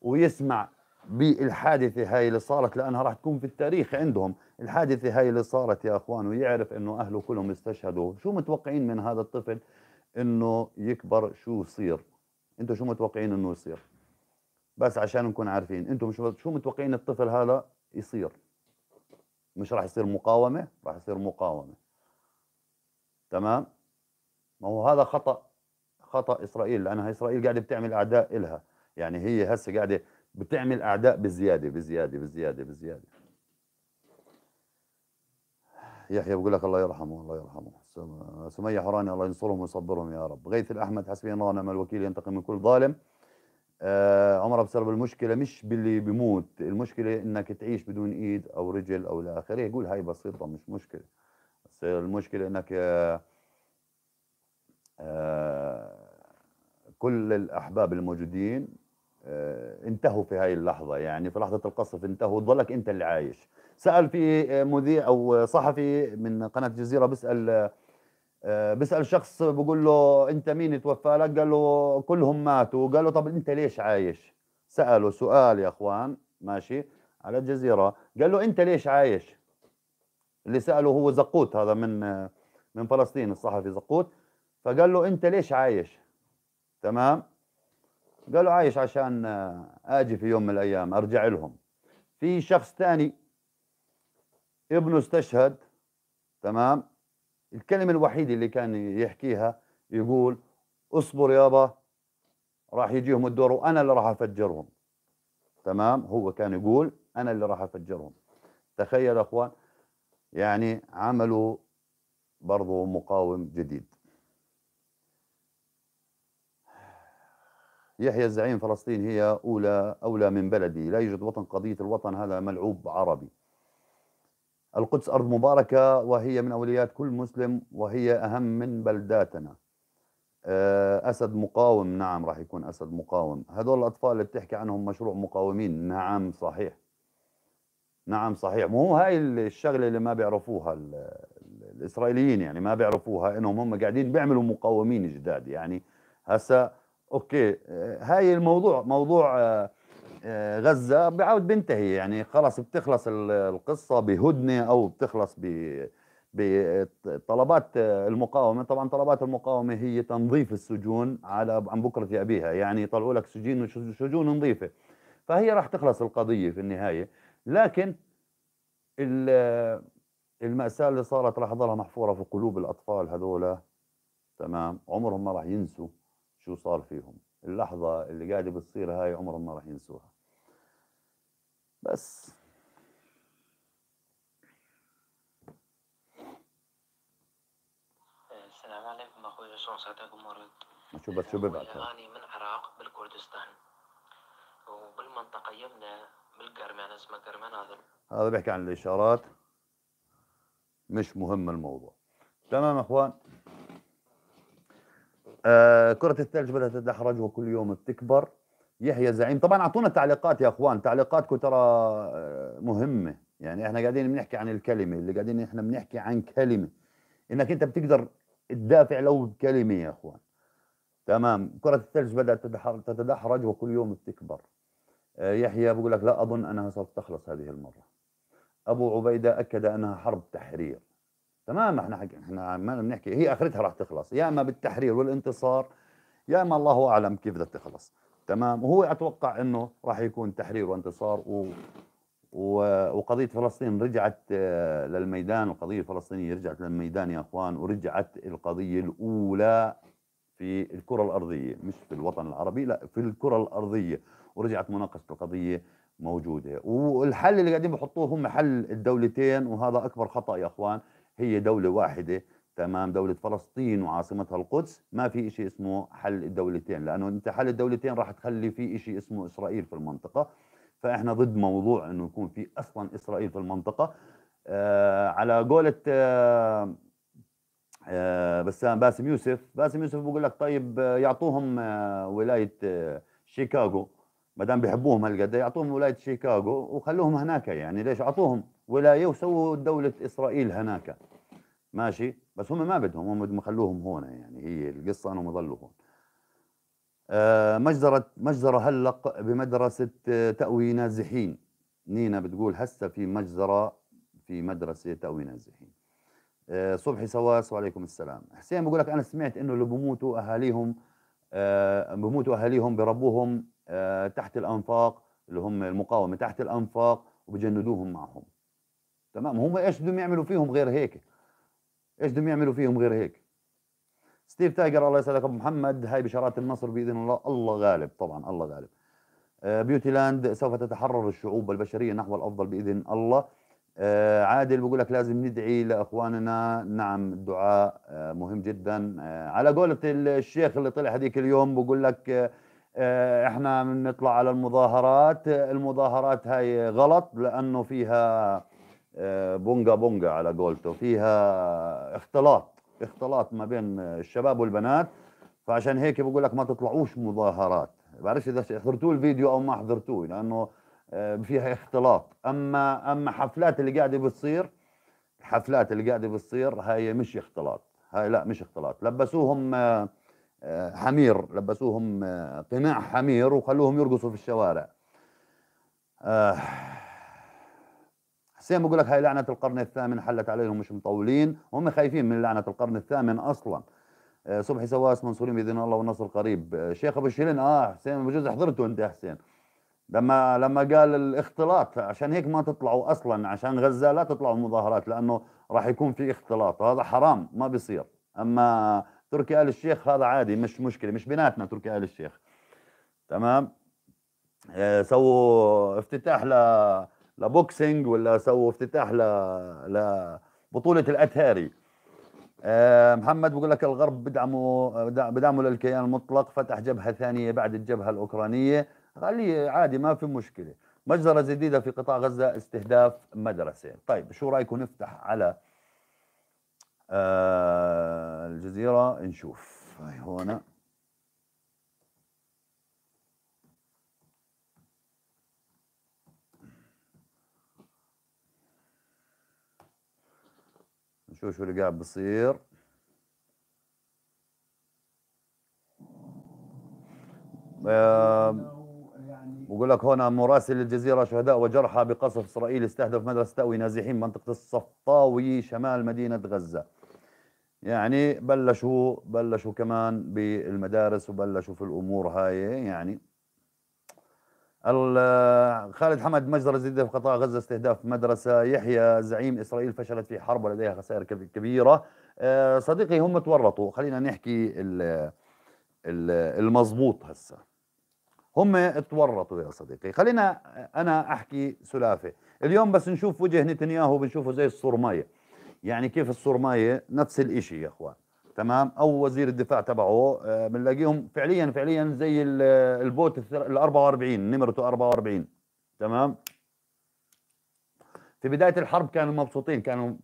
Speaker 1: ويسمع بالحادثة هاي اللي صارت لأنها راح تكون في التاريخ عندهم الحادثة هاي اللي صارت يا أخوان ويعرف أنه أهله كلهم استشهدوا شو متوقعين من هذا الطفل أنه يكبر شو يصير أنتم شو متوقعين أنه يصير بس عشان نكون عارفين أنتم شو متوقعين الطفل هذا يصير مش راح يصير مقاومة راح يصير مقاومة تمام ما هو هذا خطأ خطأ إسرائيل لأنها إسرائيل قاعدة بتعمل أعداء إلها يعني هي هسه قاعدة بتعمل اعداء بزياده بزياده بزياده بزياده يحيى بقول لك الله يرحمه الله يرحمه سمية حراني الله ينصرهم ويصبرهم يا رب غيث الأحمد حسبي الله ونعم الوكيل ينتقم من كل ظالم آه عمر بسبب المشكلة مش باللي بيموت المشكلة إنك تعيش بدون إيد أو رجل أو إلى آخره يقول هاي بسيطة مش مشكلة بس المشكلة إنك آه آه كل الأحباب الموجودين آه، انتهوا في هاي اللحظة يعني في لحظة القصف انتهوا ضلك انت اللي عايش سأل في آه، مذيع او صحفي من قناة الجزيرة بيسأل آه، بيسأل شخص بقول له انت مين توفى لك قال له كلهم ماتوا قال له طب انت ليش عايش سأله سؤال يا اخوان ماشي على الجزيرة قال له انت ليش عايش اللي سأله هو زقوت هذا من من فلسطين الصحفي زقوت فقال له انت ليش عايش تمام قالوا عايش عشان آه، اجي في يوم من الايام ارجع لهم في شخص ثاني ابنه استشهد تمام الكلمة الوحيدة اللي كان يحكيها يقول اصبر يابا راح يجيهم الدور وانا اللي راح افجرهم تمام هو كان يقول انا اللي راح افجرهم تخيل اخوان يعني عملوا برضه مقاوم جديد يحيى الزعيم فلسطين هي أولى أولى من بلدي لا يوجد وطن قضية الوطن هذا ملعوب عربي القدس أرض مباركة وهي من أوليات كل مسلم وهي أهم من بلداتنا آه، أسد مقاوم نعم راح يكون أسد مقاوم هذول الأطفال اللي بتحكي عنهم مشروع مقاومين نعم صحيح نعم صحيح مو هاي الشغله اللي ما بيعرفوها الاسرائيليين يعني ما بيعرفوها انهم هم قاعدين بيعملوا مقاومين جداد يعني هسا اوكي آه، هاي الموضوع موضوع آه، آه، غزه بعود بينتهي يعني خلص بتخلص القصه بهدنه او بتخلص ب بطلبات المقاومه طبعا طلبات المقاومه هي تنظيف السجون على عن بكره ابيها يعني يطلعوا لك سجين سجون نظيفه فهي راح تخلص القضيه في النهايه لكن المأساة اللي صارت راح تظلها محفورة في قلوب الأطفال هذولا تمام عمرهم ما راح ينسوا شو صار فيهم اللحظة اللي قاعدة بتصير هاي عمرهم ما راح ينسوها بس
Speaker 2: السلام عليكم اخوي شلون صحتكم مرد
Speaker 1: شو بس شو ببعت اغاني
Speaker 2: من العراق بالكردستان وبالمنطقة يمنا بالقرمان اسمه قرمان هذا
Speaker 1: هذا بيحكي عن الاشارات مش مهم الموضوع تمام اخوان آه، كرة الثلج بدأت تتدحرج وكل يوم بتكبر يحيى زعيم طبعا اعطونا تعليقات يا اخوان تعليقاتكم ترى آه، مهمه يعني احنا قاعدين بنحكي عن الكلمه اللي قاعدين احنا بنحكي عن كلمه انك انت بتقدر تدافع لو بكلمه يا اخوان تمام كره الثلج بدات تتدحرج وكل يوم بتكبر آه، يحيى بقول لك لا اظن انها سوف تخلص هذه المره ابو عبيده اكد انها حرب تحرير تمام احنا حكي احنا ما بنحكي هي اخرتها راح تخلص يا اما بالتحرير والانتصار يا اما الله اعلم كيف بدها تخلص تمام وهو اتوقع انه راح يكون تحرير وانتصار و... و... وقضيه فلسطين رجعت آه، للميدان القضيه الفلسطينيه رجعت للميدان يا اخوان ورجعت القضيه الاولى في الكره الارضيه مش في الوطن العربي لا في الكره الارضيه ورجعت مناقشه القضيه موجوده والحل اللي قاعدين بحطوه هم حل الدولتين وهذا اكبر خطا يا اخوان هي دولة واحدة تمام دولة فلسطين وعاصمتها القدس ما في شيء اسمه حل الدولتين لأنه أنت حل الدولتين راح تخلي في شيء اسمه إسرائيل في المنطقة فإحنا ضد موضوع أنه يكون في أصلا إسرائيل في المنطقة آه على قولة آه آه بسام باسم يوسف باسم يوسف بقول لك طيب آه، يعطوهم آه ولاية آه شيكاغو ما دام بيحبوهم هالقد يعطوهم ولايه شيكاغو وخلوهم هناك يعني ليش اعطوهم ولايه وسووا دوله اسرائيل هناك ماشي بس هم ما بدهم هم بدهم يخلوهم هون يعني هي القصه انهم يظلوا هون آه مجزرة مجزرة هلق بمدرسة آه، تأوي نازحين نينا بتقول هسه في مجزرة في مدرسة تأوي نازحين آه صبحي سواس وعليكم السلام حسين بقول لك أنا سمعت إنه اللي بموتوا أهاليهم آه بموتوا أهاليهم بربوهم آه، تحت الأنفاق اللي هم المقاومة تحت الأنفاق وبجندوهم معهم تمام هم ايش بدهم يعملوا فيهم غير هيك ايش بدهم يعملوا فيهم غير هيك ستيف تايجر الله يسعدك ابو محمد هاي بشارات النصر باذن الله الله غالب طبعا الله غالب آه، بيوتي لاند سوف تتحرر الشعوب والبشريه نحو الافضل باذن الله آه، عادل بقول لك لازم ندعي لاخواننا نعم الدعاء آه، مهم جدا على قولة الشيخ اللي طلع هذيك اليوم بقول لك احنا بنطلع على المظاهرات المظاهرات هاي غلط لانه فيها بونجا بونجا على قولته فيها اختلاط اختلاط ما بين الشباب والبنات فعشان هيك بقول لك ما تطلعوش مظاهرات بعرفش اذا حضرتوا الفيديو او ما حضرتوه لانه آه، فيها اختلاط اما اما حفلات اللي قاعده بتصير الحفلات اللي قاعده بتصير هاي مش اختلاط هاي لا مش اختلاط لبسوهم آه، آه، حمير لبسوهم قناع حمير وخلوهم يرقصوا في الشوارع حسين بقول لك هاي لعنه القرن الثامن حلت عليهم مش مطولين هم خايفين من لعنه القرن الثامن اصلا آه، صبحي سواس منصورين باذن الله والنصر قريب آه، شيخ ابو شيرين اه حسين بجوز حضرته انت يا حسين لما لما قال الاختلاط عشان هيك ما تطلعوا اصلا عشان غزه لا تطلعوا مظاهرات لانه راح يكون في اختلاط وهذا حرام ما بيصير اما تركي ال الشيخ هذا عادي مش مشكله مش بيناتنا تركي ال الشيخ تمام آه، سووا افتتاح ل لبوكسينج ولا سووا افتتاح ل لبطوله الاتهاري آه، محمد بقول لك الغرب بدعموا بدعموا للكيان المطلق فتح جبهه ثانيه بعد الجبهه الاوكرانيه خليه عادي ما في مشكله مجزره جديده في قطاع غزه استهداف مدرسه طيب شو رايكم نفتح على آه، الجزيره نشوف هاي هون شو شو اللي قاعد بصير آه، بقول لك هنا مراسل الجزيرة شهداء وجرحى بقصف إسرائيلي استهدف مدرسة تأوي نازحين منطقة الصفاوي شمال مدينة غزة يعني بلشوا بلشوا كمان بالمدارس وبلشوا في الأمور هاي يعني خالد حمد مجزرة جديدة في قطاع غزة استهداف مدرسة يحيى زعيم إسرائيل فشلت في حرب ولديها خسائر كبيرة آه، صديقي هم تورطوا خلينا نحكي المضبوط هسه هم تورطوا يا صديقي خلينا أنا أحكي سلافة اليوم بس نشوف وجه نتنياهو بنشوفه زي الصرماية يعني كيف الصرماية نفس الإشي يا أخوان تمام او وزير الدفاع تبعه آه، بنلاقيهم فعليا فعليا زي آه، البوت ال 44 نمرته 44 تمام في بدايه الحرب كانوا مبسوطين كانوا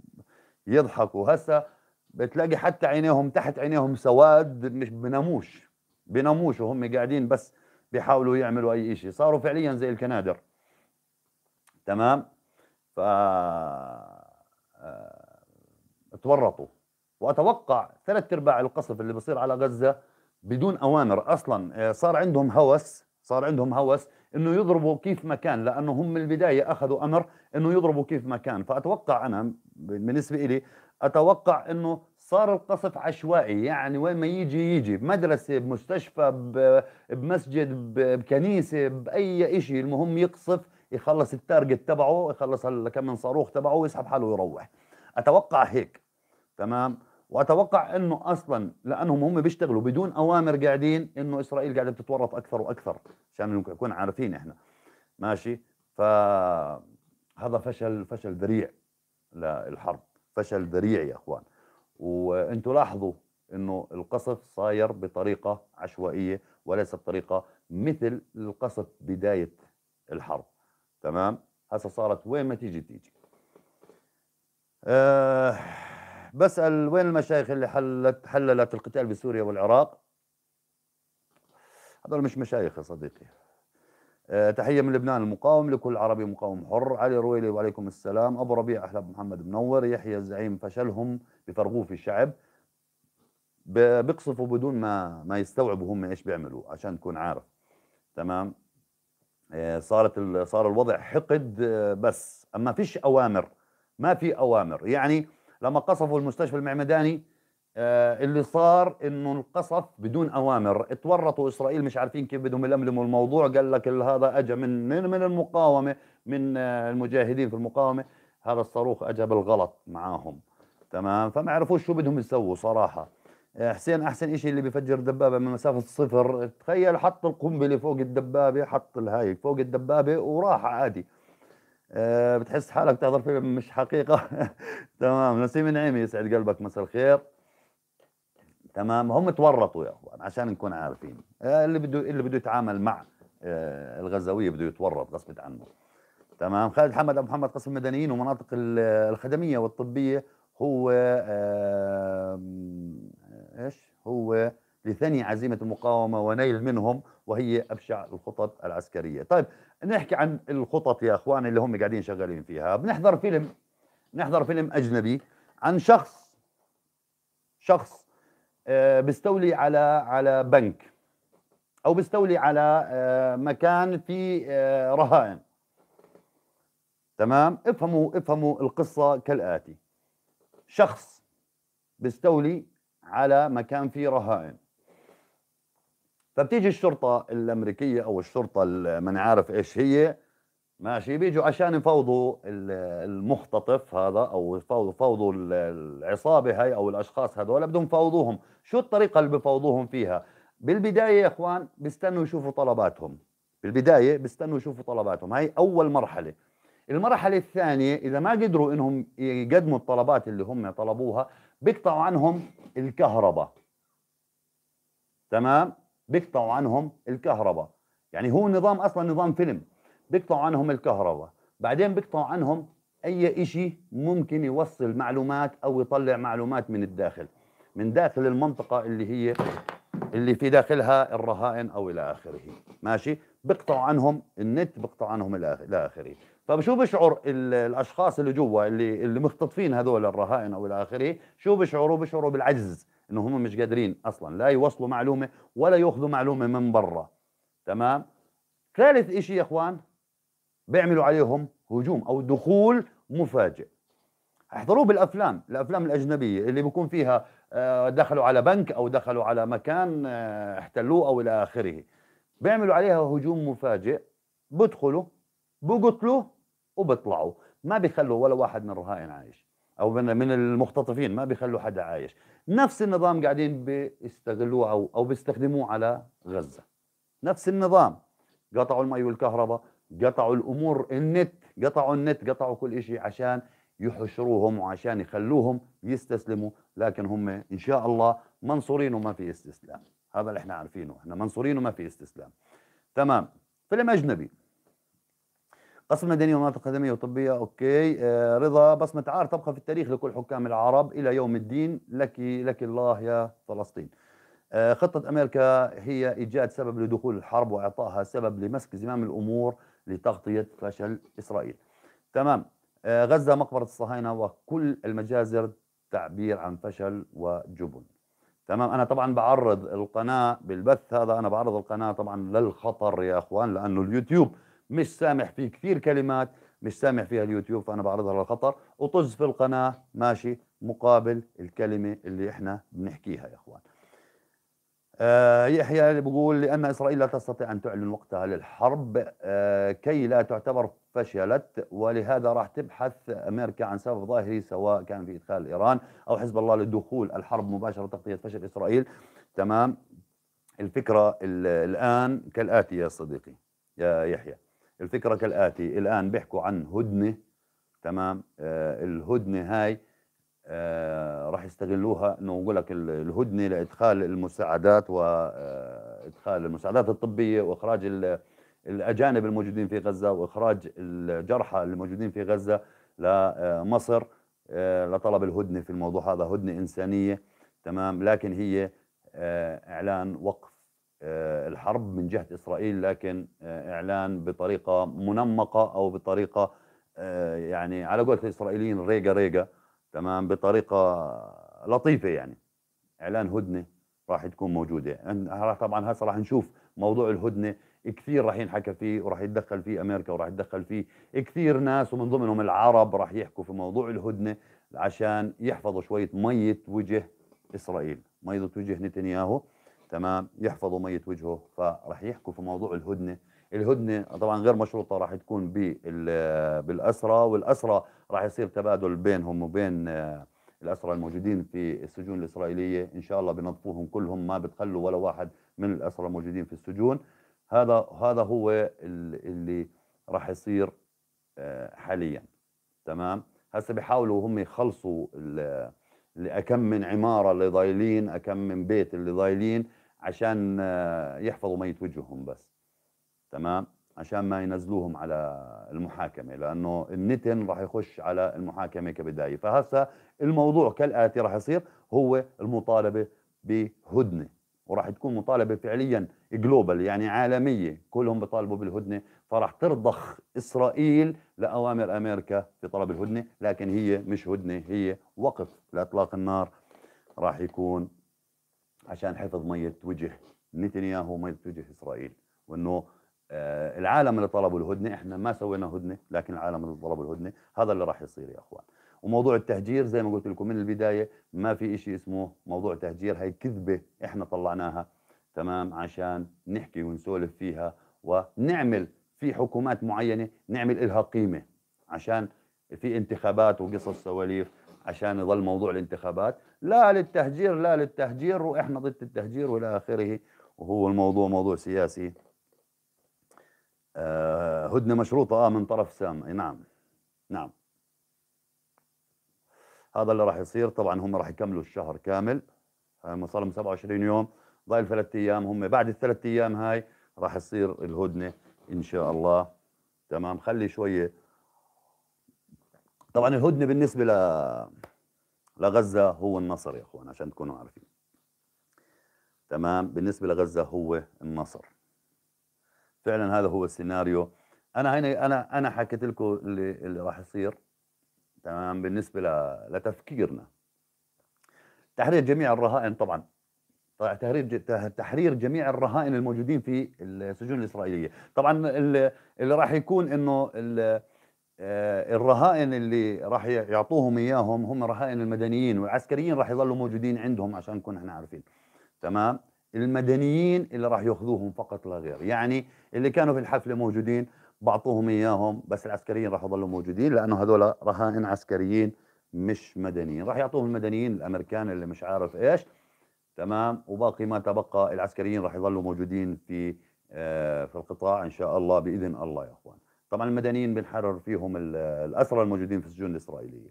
Speaker 1: يضحكوا هسه بتلاقي حتى عينيهم تحت عينيهم سواد مش بناموش بناموش وهم قاعدين بس بيحاولوا يعملوا اي شيء صاروا فعليا زي الكنادر تمام ف آه، تورطوا واتوقع ثلاث ارباع القصف اللي بصير على غزه بدون اوامر اصلا آه، صار عندهم هوس صار عندهم هوس انه يضربوا كيف ما كان لانه هم من البدايه اخذوا امر انه يضربوا كيف ما كان فاتوقع انا بالنسبه لي اتوقع انه صار القصف عشوائي يعني وين ما يجي يجي بمدرسه بمستشفى بمسجد بكنيسه باي شيء المهم يقصف يخلص التارجت تبعه يخلص كم من صاروخ تبعه ويسحب حاله ويروح اتوقع هيك تمام واتوقع انه اصلا لانهم هم بيشتغلوا بدون اوامر قاعدين انه اسرائيل قاعده بتتورط اكثر واكثر عشان نكون عارفين احنا ماشي فهذا فشل فشل ذريع للحرب فشل ذريع يا اخوان وانتم لاحظوا انه القصف صاير بطريقه عشوائيه وليس بطريقه مثل القصف بدايه الحرب تمام هسه صارت وين ما تيجي تيجي آه بسأل وين المشايخ اللي حلت حللت القتال بسوريا والعراق هذول مش مشايخ يا صديقي آه، تحية من لبنان المقاوم لكل عربي مقاوم حر علي رويلي وعليكم السلام أبو ربيع أحلى محمد منور يحيى الزعيم فشلهم بفرغوه في الشعب بيقصفوا بدون ما ما يستوعبوا هم ايش بيعملوا عشان تكون عارف تمام آه، صارت صار الوضع حقد آه، بس اما فيش اوامر ما في اوامر يعني لما قصفوا المستشفى المعمداني آه، اللي صار انه القصف بدون اوامر اتورطوا اسرائيل مش عارفين كيف بدهم يلملموا الموضوع قال لك هذا اجى من من المقاومه من آه، المجاهدين في المقاومه هذا الصاروخ اجى بالغلط معاهم تمام فما عرفوش شو بدهم يسووا صراحه آه، حسين احسن شيء اللي بفجر دبابه من مسافه صفر تخيل حط القنبله فوق الدبابه حط الهاي فوق الدبابه وراح عادي آه، بتحس حالك تحضر فيلم مش حقيقه تمام نسيم نعيمي يسعد قلبك مساء الخير تمام هم تورطوا يا اخوان عشان نكون عارفين آه، اللي بده اللي بده يتعامل مع آه، الغزاويه بده يتورط غصب عنه تمام خالد حمد ابو محمد قسم المدنيين ومناطق الخدميه والطبيه هو ايش هو لثني عزيمه المقاومه ونيل منهم وهي ابشع الخطط العسكريه طيب نحكي عن الخطط يا اخوان اللي هم قاعدين شغالين فيها بنحضر فيلم نحضر فيلم اجنبي عن شخص شخص آه، بيستولي على على بنك او بيستولي على آه، مكان في آه، رهائن تمام افهموا افهموا القصه كالاتي شخص بيستولي على مكان فيه رهائن فبتيجي الشرطه الامريكيه او الشرطه من عارف ايش هي ماشي بيجوا عشان يفوضوا المختطف هذا او يفوضوا فوضوا العصابه هاي او الاشخاص هذول بدهم يفوضوهم شو الطريقه اللي بفوضوهم فيها بالبدايه يا اخوان بيستنوا يشوفوا طلباتهم بالبدايه بيستنوا يشوفوا طلباتهم هاي اول مرحله المرحله الثانيه اذا ما قدروا انهم يقدموا الطلبات اللي هم طلبوها بيقطعوا عنهم الكهرباء تمام بيقطعوا عنهم الكهرباء يعني هو نظام اصلا نظام فيلم بيقطعوا عنهم الكهرباء بعدين بيقطعوا عنهم اي شيء ممكن يوصل معلومات او يطلع معلومات من الداخل من داخل المنطقه اللي هي اللي في داخلها الرهائن او الى اخره ماشي بيقطعوا عنهم النت بيقطعوا عنهم الى اخره فشو طيب بيشعر الاشخاص اللي جوا اللي اللي مختطفين هذول الرهائن او الى اخره شو بيشعروا بيشعروا بالعجز ان هم مش قادرين اصلا لا يوصلوا معلومه ولا ياخذوا معلومه من برا تمام ثالث شيء يا اخوان بيعملوا عليهم هجوم او دخول مفاجئ احضروه بالافلام الافلام الاجنبيه اللي بيكون فيها آه، دخلوا على بنك او دخلوا على مكان آه، احتلوه او الى اخره بيعملوا عليها هجوم مفاجئ بدخلوا بقتلوا وبطلعوا ما بيخلوا ولا واحد من الرهائن عايش او من من المختطفين ما بيخلوا حدا عايش نفس النظام قاعدين بيستغلوه او او بيستخدموه على غزه نفس النظام قطعوا المي والكهرباء قطعوا الامور النت قطعوا النت قطعوا كل شيء عشان يحشروهم وعشان يخلوهم يستسلموا لكن هم ان شاء الله منصورين وما في استسلام هذا اللي احنا عارفينه احنا منصورين وما في استسلام تمام فيلم اجنبي بصمة مدنية ومناطق خدمية وطبية أوكي آه رضا بصمة عار تبقى في التاريخ لكل حكام العرب إلى يوم الدين لك لك الله يا فلسطين آه خطة أمريكا هي إيجاد سبب لدخول الحرب وإعطائها سبب لمسك زمام الأمور لتغطية فشل إسرائيل تمام آه غزة مقبرة الصهاينة وكل المجازر تعبير عن فشل وجبن تمام انا طبعا بعرض القناه بالبث هذا انا بعرض القناه طبعا للخطر يا اخوان لانه اليوتيوب مش سامح في كثير كلمات مش سامح فيها اليوتيوب فانا بعرضها للخطر وطز في القناه ماشي مقابل الكلمه اللي احنا بنحكيها يا اخوان آه، يحيى يحيى بقول لان اسرائيل لا تستطيع ان تعلن وقتها للحرب آه، كي لا تعتبر فشلت ولهذا راح تبحث امريكا عن سبب ظاهري سواء كان في ادخال ايران او حزب الله لدخول الحرب مباشره تغطيه فشل اسرائيل تمام الفكره الان كالاتي يا صديقي يا يحيى الفكرة كالآتي الآن بيحكوا عن هدنة تمام آه الهدنة هاي آه راح يستغلوها انه يقول لك الهدنه لادخال المساعدات وادخال آه، المساعدات الطبيه واخراج الاجانب الموجودين في غزه واخراج الجرحى الموجودين في غزه لمصر آه، لطلب الهدنه في الموضوع هذا هدنه انسانيه تمام لكن هي آه، اعلان وقف آه، الحرب من جهة إسرائيل لكن آه، إعلان بطريقة منمقة أو بطريقة آه، يعني على قولة الإسرائيليين ريقة ريقة تمام بطريقة لطيفة يعني إعلان هدنة راح تكون موجودة طبعا هسه راح نشوف موضوع الهدنة كثير راح ينحكى فيه وراح يتدخل فيه أمريكا وراح يتدخل فيه كثير ناس ومن ضمنهم العرب راح يحكوا في موضوع الهدنة عشان يحفظوا شوية مية وجه إسرائيل مية وجه نتنياهو تمام يحفظوا مية وجهه فراح يحكوا في موضوع الهدنة الهدنة طبعا غير مشروطة راح تكون بالأسرى والأسرى راح يصير تبادل بينهم وبين آه، الأسرى الموجودين في السجون الإسرائيلية إن شاء الله بنطفوهم كلهم ما بتخلوا ولا واحد من الأسرى الموجودين في السجون هذا هذا هو اللي راح يصير آه، حاليا تمام هسه بيحاولوا هم يخلصوا كم من عماره اللي ضايلين كم من بيت اللي ضايلين عشان آه، يحفظوا ميت وجههم بس تمام عشان ما ينزلوهم على المحاكمة لأنه النتن راح يخش على المحاكمة كبداية فهسا الموضوع كالآتي راح يصير هو المطالبة بهدنة وراح تكون مطالبة فعليا جلوبال يعني عالمية كلهم بيطالبوا بالهدنة فراح ترضخ إسرائيل لأوامر أمريكا في طلب الهدنة لكن هي مش هدنة هي وقف لإطلاق النار راح يكون عشان حفظ ميه وجه نتنياهو وميه وجه اسرائيل وانه آه العالم اللي طلبوا الهدنه احنا ما سوينا هدنه لكن العالم اللي طلبوا الهدنه هذا اللي راح يصير يا اخوان وموضوع التهجير زي ما قلت لكم من البدايه ما في شيء اسمه موضوع تهجير هي كذبه احنا طلعناها تمام عشان نحكي ونسولف فيها ونعمل في حكومات معينه نعمل لها قيمه عشان في انتخابات وقصص سواليف عشان يظل موضوع الانتخابات لا للتهجير لا للتهجير وإحنا ضد التهجير وإلى آخره وهو الموضوع موضوع سياسي آه هدنة مشروطة آه من طرف سام نعم نعم هذا اللي راح يصير طبعا هم راح يكملوا الشهر كامل هم صار لهم 27 يوم ضايل ثلاث ايام هم بعد الثلاث ايام هاي راح يصير الهدنه ان شاء الله تمام خلي شويه طبعا الهدنه بالنسبه ل لغزه هو النصر يا اخوان عشان تكونوا عارفين تمام بالنسبه لغزه هو النصر فعلا هذا هو السيناريو انا هنا انا انا حكيت لكم اللي, اللي راح يصير تمام بالنسبه ل... لتفكيرنا تحرير جميع الرهائن طبعا تحرير تحرير جميع الرهائن الموجودين في السجون الاسرائيليه طبعا اللي راح يكون انه آه، الرهائن اللي راح يعطوهم اياهم هم رهائن المدنيين والعسكريين راح يظلوا موجودين عندهم عشان نكون احنا عارفين تمام المدنيين اللي راح ياخذوهم فقط لا غير يعني اللي كانوا في الحفله موجودين بعطوهم اياهم بس العسكريين راح يظلوا موجودين لانه هذول رهائن عسكريين مش مدنيين راح يعطوهم المدنيين الامريكان اللي مش عارف ايش تمام وباقي ما تبقى العسكريين راح يظلوا موجودين في آه، في القطاع ان شاء الله باذن الله يا اخوان طبعا المدنيين بنحرر فيهم الأسرى الموجودين في السجون الإسرائيلية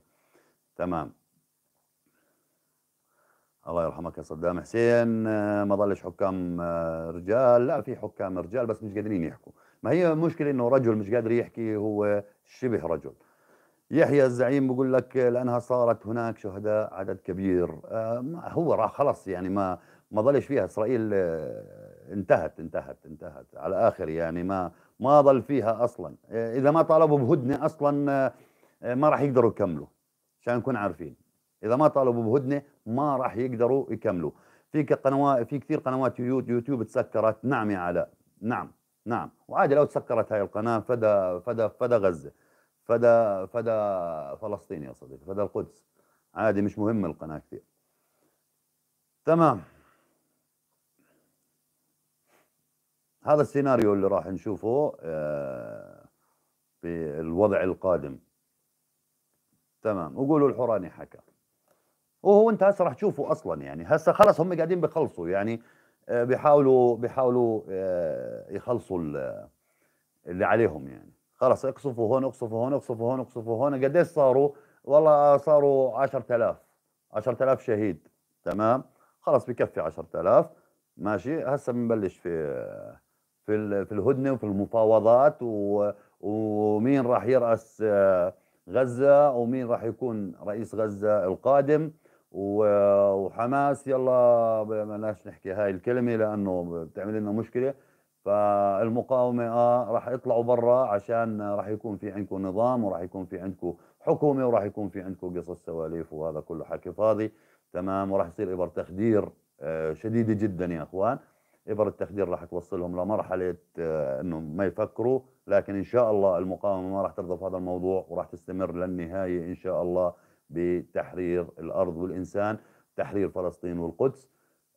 Speaker 1: تمام الله يرحمك يا صدام حسين آه، ما ضلش حكام آه، رجال لا في حكام رجال بس مش قادرين يحكوا ما هي مشكلة انه رجل مش قادر يحكي هو شبه رجل يحيى الزعيم بقول لك لانها صارت هناك شهداء عدد كبير آه، هو راح خلص يعني ما ما ضلش فيها اسرائيل انتهت انتهت انتهت على اخر يعني ما ما ضل فيها اصلا اذا ما طالبوا بهدنه اصلا آه، ما راح يقدروا يكملوا عشان نكون عارفين اذا ما طالبوا بهدنه ما راح يقدروا يكملوا في قنوات في كثير قنوات يوتيوب تسكرت نعم يا علاء نعم نعم وعادي لو تسكرت هاي القناه فدا فدا فدا غزه فدا فدا فلسطين يا صديقي فدا القدس عادي مش مهم القناه كثير تمام هذا السيناريو اللي راح نشوفه في آه، الوضع القادم تمام وقولوا الحوراني حكى وهو انت هسه راح تشوفه اصلا يعني هسه خلص هم قاعدين بخلصوا يعني آه، بيحاولوا بيحاولوا آه، يخلصوا اللي عليهم يعني خلص اقصفوا هون اقصفوا هون اقصفوا هون اقصفوا هون قديش صاروا والله صاروا 10000 10000 شهيد تمام خلص بكفي 10000 ماشي هسه بنبلش في في في الهدنه وفي المفاوضات ومين راح يراس آه، غزه ومين راح يكون رئيس غزه القادم وحماس يلا بلاش نحكي هاي الكلمه لانه بتعمل لنا مشكله فالمقاومه اه راح يطلعوا برا عشان راح يكون في عندكم نظام وراح يكون في عندكم حكومه وراح يكون في عندكم قصص سواليف وهذا كله حكي فاضي تمام وراح يصير ابر تخدير آه، شديده جدا يا اخوان إبر التخدير راح توصلهم لمرحلة أنه آه، ما يفكروا لكن إن شاء الله المقاومة ما راح ترضى في هذا الموضوع وراح تستمر للنهاية إن شاء الله بتحرير الأرض والإنسان تحرير فلسطين والقدس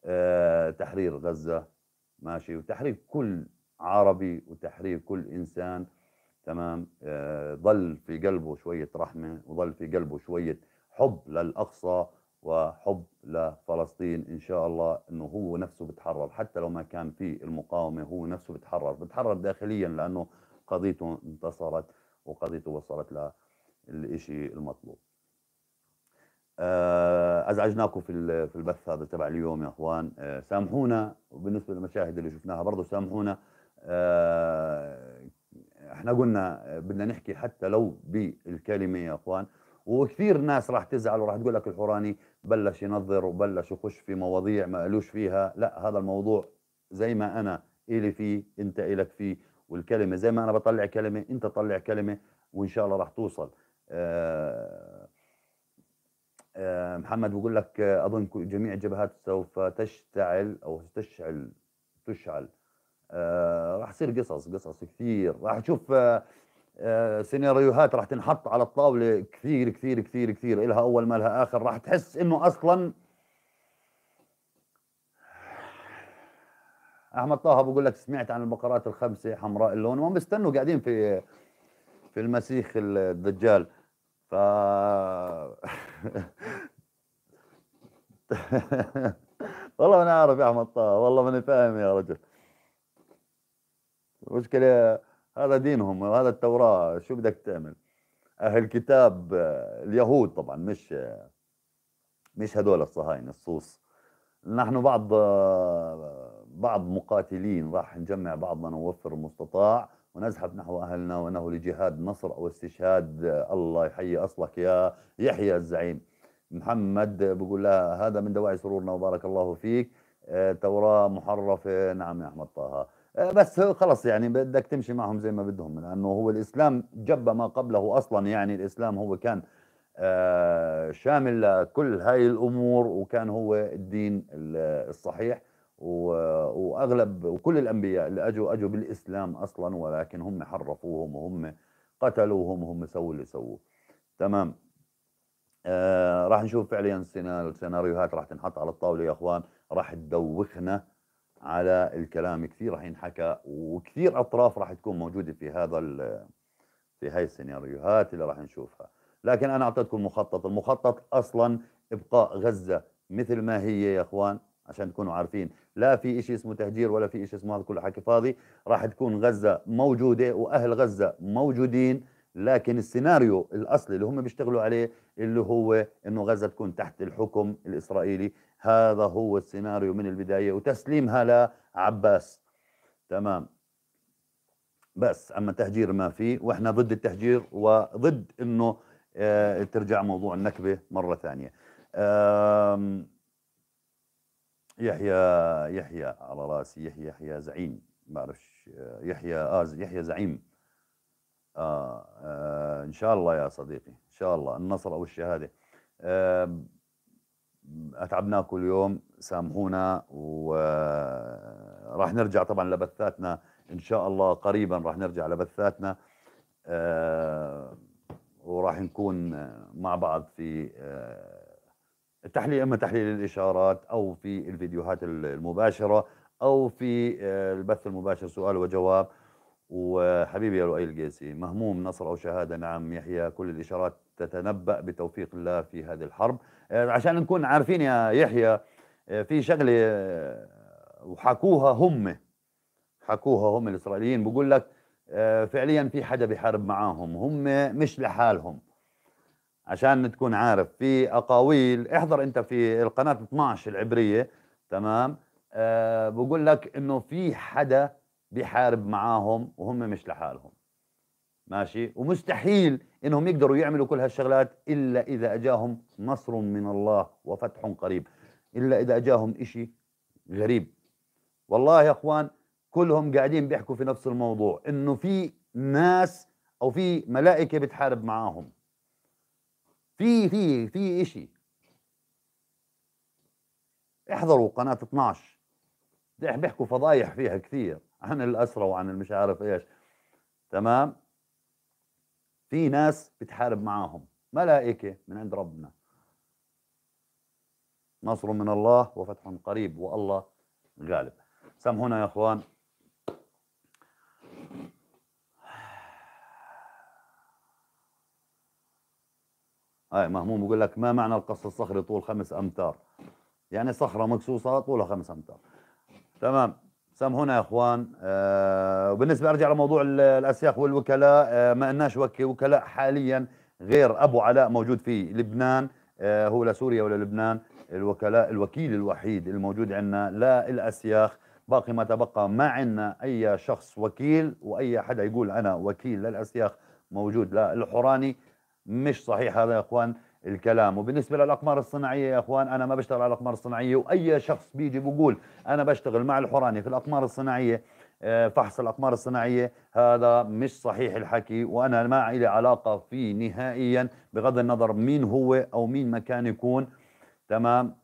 Speaker 1: آه، تحرير غزة ماشي وتحرير كل عربي وتحرير كل إنسان تمام آه، ظل في قلبه شوية رحمة وظل في قلبه شوية حب للأقصى وحب لفلسطين ان شاء الله انه هو نفسه بتحرر حتى لو ما كان في المقاومه هو نفسه بتحرر بتحرر داخليا لانه قضيته انتصرت وقضيته وصلت للإشي المطلوب آه، ازعجناكم في في البث هذا تبع اليوم يا اخوان آه، سامحونا وبالنسبه للمشاهد اللي شفناها برضه سامحونا آه، احنا قلنا بدنا نحكي حتى لو بالكلمه يا اخوان وكثير ناس راح تزعل وراح تقول لك الحوراني بلش ينظر وبلش يخش في مواضيع ما قالوش فيها لا هذا الموضوع زي ما أنا إلي فيه أنت إلك فيه والكلمة زي ما أنا بطلع كلمة أنت طلع كلمة وإن شاء الله راح توصل آه، آه، محمد بقول لك آه، أظن جميع الجبهات سوف تشتعل أو تشعل تشعل راح تصير قصص قصص كثير راح تشوف آه، سيناريوهات راح تنحط على الطاوله كثير كثير كثير كثير الها اول ما لها اخر راح تحس انه اصلا احمد طه بقول لك سمعت عن البقرات الخمسه حمراء اللون وهم بيستنوا قاعدين في في المسيخ الدجال ف والله انا عارف يا احمد طه والله ماني فاهم يا رجل المشكله هذا دينهم وهذا التوراة شو بدك تعمل أهل كتاب آه، اليهود طبعا مش آه، مش هدول الصهاينة الصوص نحن بعض آه، بعض مقاتلين راح نجمع بعضنا نوفر المستطاع ونزحف نحو أهلنا وأنه لجهاد نصر أو استشهاد الله يحيي أصلك يا يحيى الزعيم محمد بقول لها هذا من دواعي سرورنا وبارك الله فيك توراة محرفة نعم يا أحمد طه آه، بس خلص يعني بدك تمشي معهم زي ما بدهم لانه هو الاسلام جب ما قبله اصلا يعني الاسلام هو كان آه، شامل لكل هاي الامور وكان هو الدين الصحيح واغلب وكل الانبياء اللي اجوا اجوا بالاسلام اصلا ولكن هم حرفوهم وهم قتلوهم وهم سووا اللي سووه تمام آه، راح نشوف فعليا السيناريوهات راح تنحط على الطاوله يا اخوان راح تدوخنا على الكلام كثير راح ينحكى وكثير اطراف راح تكون موجوده في هذا في هاي السيناريوهات اللي راح نشوفها لكن انا اعطيتكم مخطط المخطط اصلا ابقاء غزه مثل ما هي يا اخوان عشان تكونوا عارفين لا في شيء اسمه تهجير ولا في شيء اسمه هذا كله حكي فاضي راح تكون غزه موجوده واهل غزه موجودين لكن السيناريو الاصلي اللي هم بيشتغلوا عليه اللي هو انه غزه تكون تحت الحكم الاسرائيلي هذا هو السيناريو من البداية وتسليمها لعباس تمام بس أما تهجير ما في وإحنا ضد التهجير وضد أنه آه ترجع موضوع النكبة مرة ثانية يحيى يحيى على راسي يحيى يحيى زعيم بعرفش آه، يحيى آه يحيى زعيم آه, آه إن شاء الله يا صديقي إن شاء الله النصر أو الشهادة آه كل يوم سامحونا وراح نرجع طبعا لبثاتنا ان شاء الله قريبا راح نرجع لبثاتنا آه، وراح نكون مع بعض في التحليل آه، اما تحليل الاشارات او في الفيديوهات المباشره او في آه، البث المباشر سؤال وجواب وحبيبي يا لؤي القيسي مهموم نصر او شهاده نعم يحيى كل الاشارات تتنبأ بتوفيق الله في هذه الحرب آه، عشان نكون عارفين يا يحيى آه، في شغله آه، وحكوها هم حكوها هم الاسرائيليين بقول لك فعليا في حدا بحارب معاهم هم مش لحالهم عشان تكون عارف في اقاويل احضر انت في القناه 12 العبريه تمام أه بقول لك انه في حدا بيحارب معاهم وهم مش لحالهم ماشي ومستحيل انهم يقدروا يعملوا كل هالشغلات الا اذا اجاهم نصر من الله وفتح قريب الا اذا اجاهم شيء غريب والله يا اخوان كلهم قاعدين بيحكوا في نفس الموضوع انه في ناس او في ملائكه بتحارب معاهم في في في شيء احضروا قناه 12 بيحكوا فضايح فيها كثير عن الاسرى وعن المش عارف ايش تمام في ناس بتحارب معاهم ملائكة من عند ربنا نصر من الله وفتح قريب والله غالب سامحونا يا اخوان اي مهموم بقول لك ما معنى القصر الصخري طول خمس امتار يعني صخره مقصوصه طولها خمس امتار تمام سامحونا يا اخوان آه، وبالنسبه ارجع لموضوع الاسياخ والوكلاء آه، ما قلناش وكلاء حاليا غير ابو علاء موجود في لبنان آه، هو لسوريا ولا لبنان الوكلاء الوكيل الوحيد الموجود عندنا لا الاسياخ باقي ما تبقى ما عندنا اي شخص وكيل واي حدا يقول انا وكيل للاسياخ موجود لا الحوراني مش صحيح هذا يا اخوان الكلام وبالنسبه للاقمار الصناعيه يا اخوان انا ما بشتغل على الاقمار الصناعيه واي شخص بيجي بقول انا بشتغل مع الحراني في الاقمار الصناعيه آه، فحص الاقمار الصناعيه هذا مش صحيح الحكي وانا ما لي علاقه فيه نهائيا بغض النظر مين هو او مين مكان يكون تمام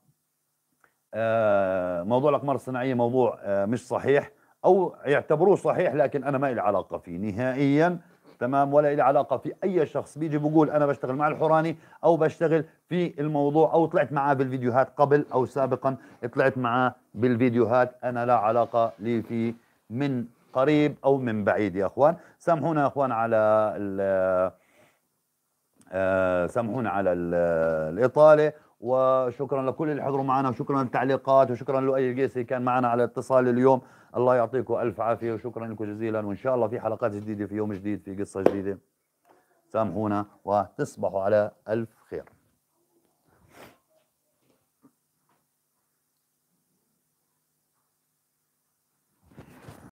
Speaker 1: آه، موضوع الاقمار الصناعيه موضوع آه، مش صحيح او يعتبروه صحيح لكن انا ما لي علاقه فيه نهائيا تمام ولا إلي علاقة في أي شخص بيجي بقول أنا بشتغل مع الحوراني أو بشتغل في الموضوع أو طلعت معاه بالفيديوهات قبل أو سابقا طلعت معاه بالفيديوهات أنا لا علاقة لي فيه من قريب أو من بعيد يا أخوان سامحونا يا أخوان على ال آه سامحونا على الإطالة وشكرا لكل اللي حضروا معنا وشكرا للتعليقات وشكرا لؤي القيسي كان معنا على اتصال اليوم الله يعطيكم ألف عافية وشكرا لكم جزيلا وإن شاء الله في حلقات جديدة في يوم جديد في قصة جديدة سامحونا وتصبحوا على ألف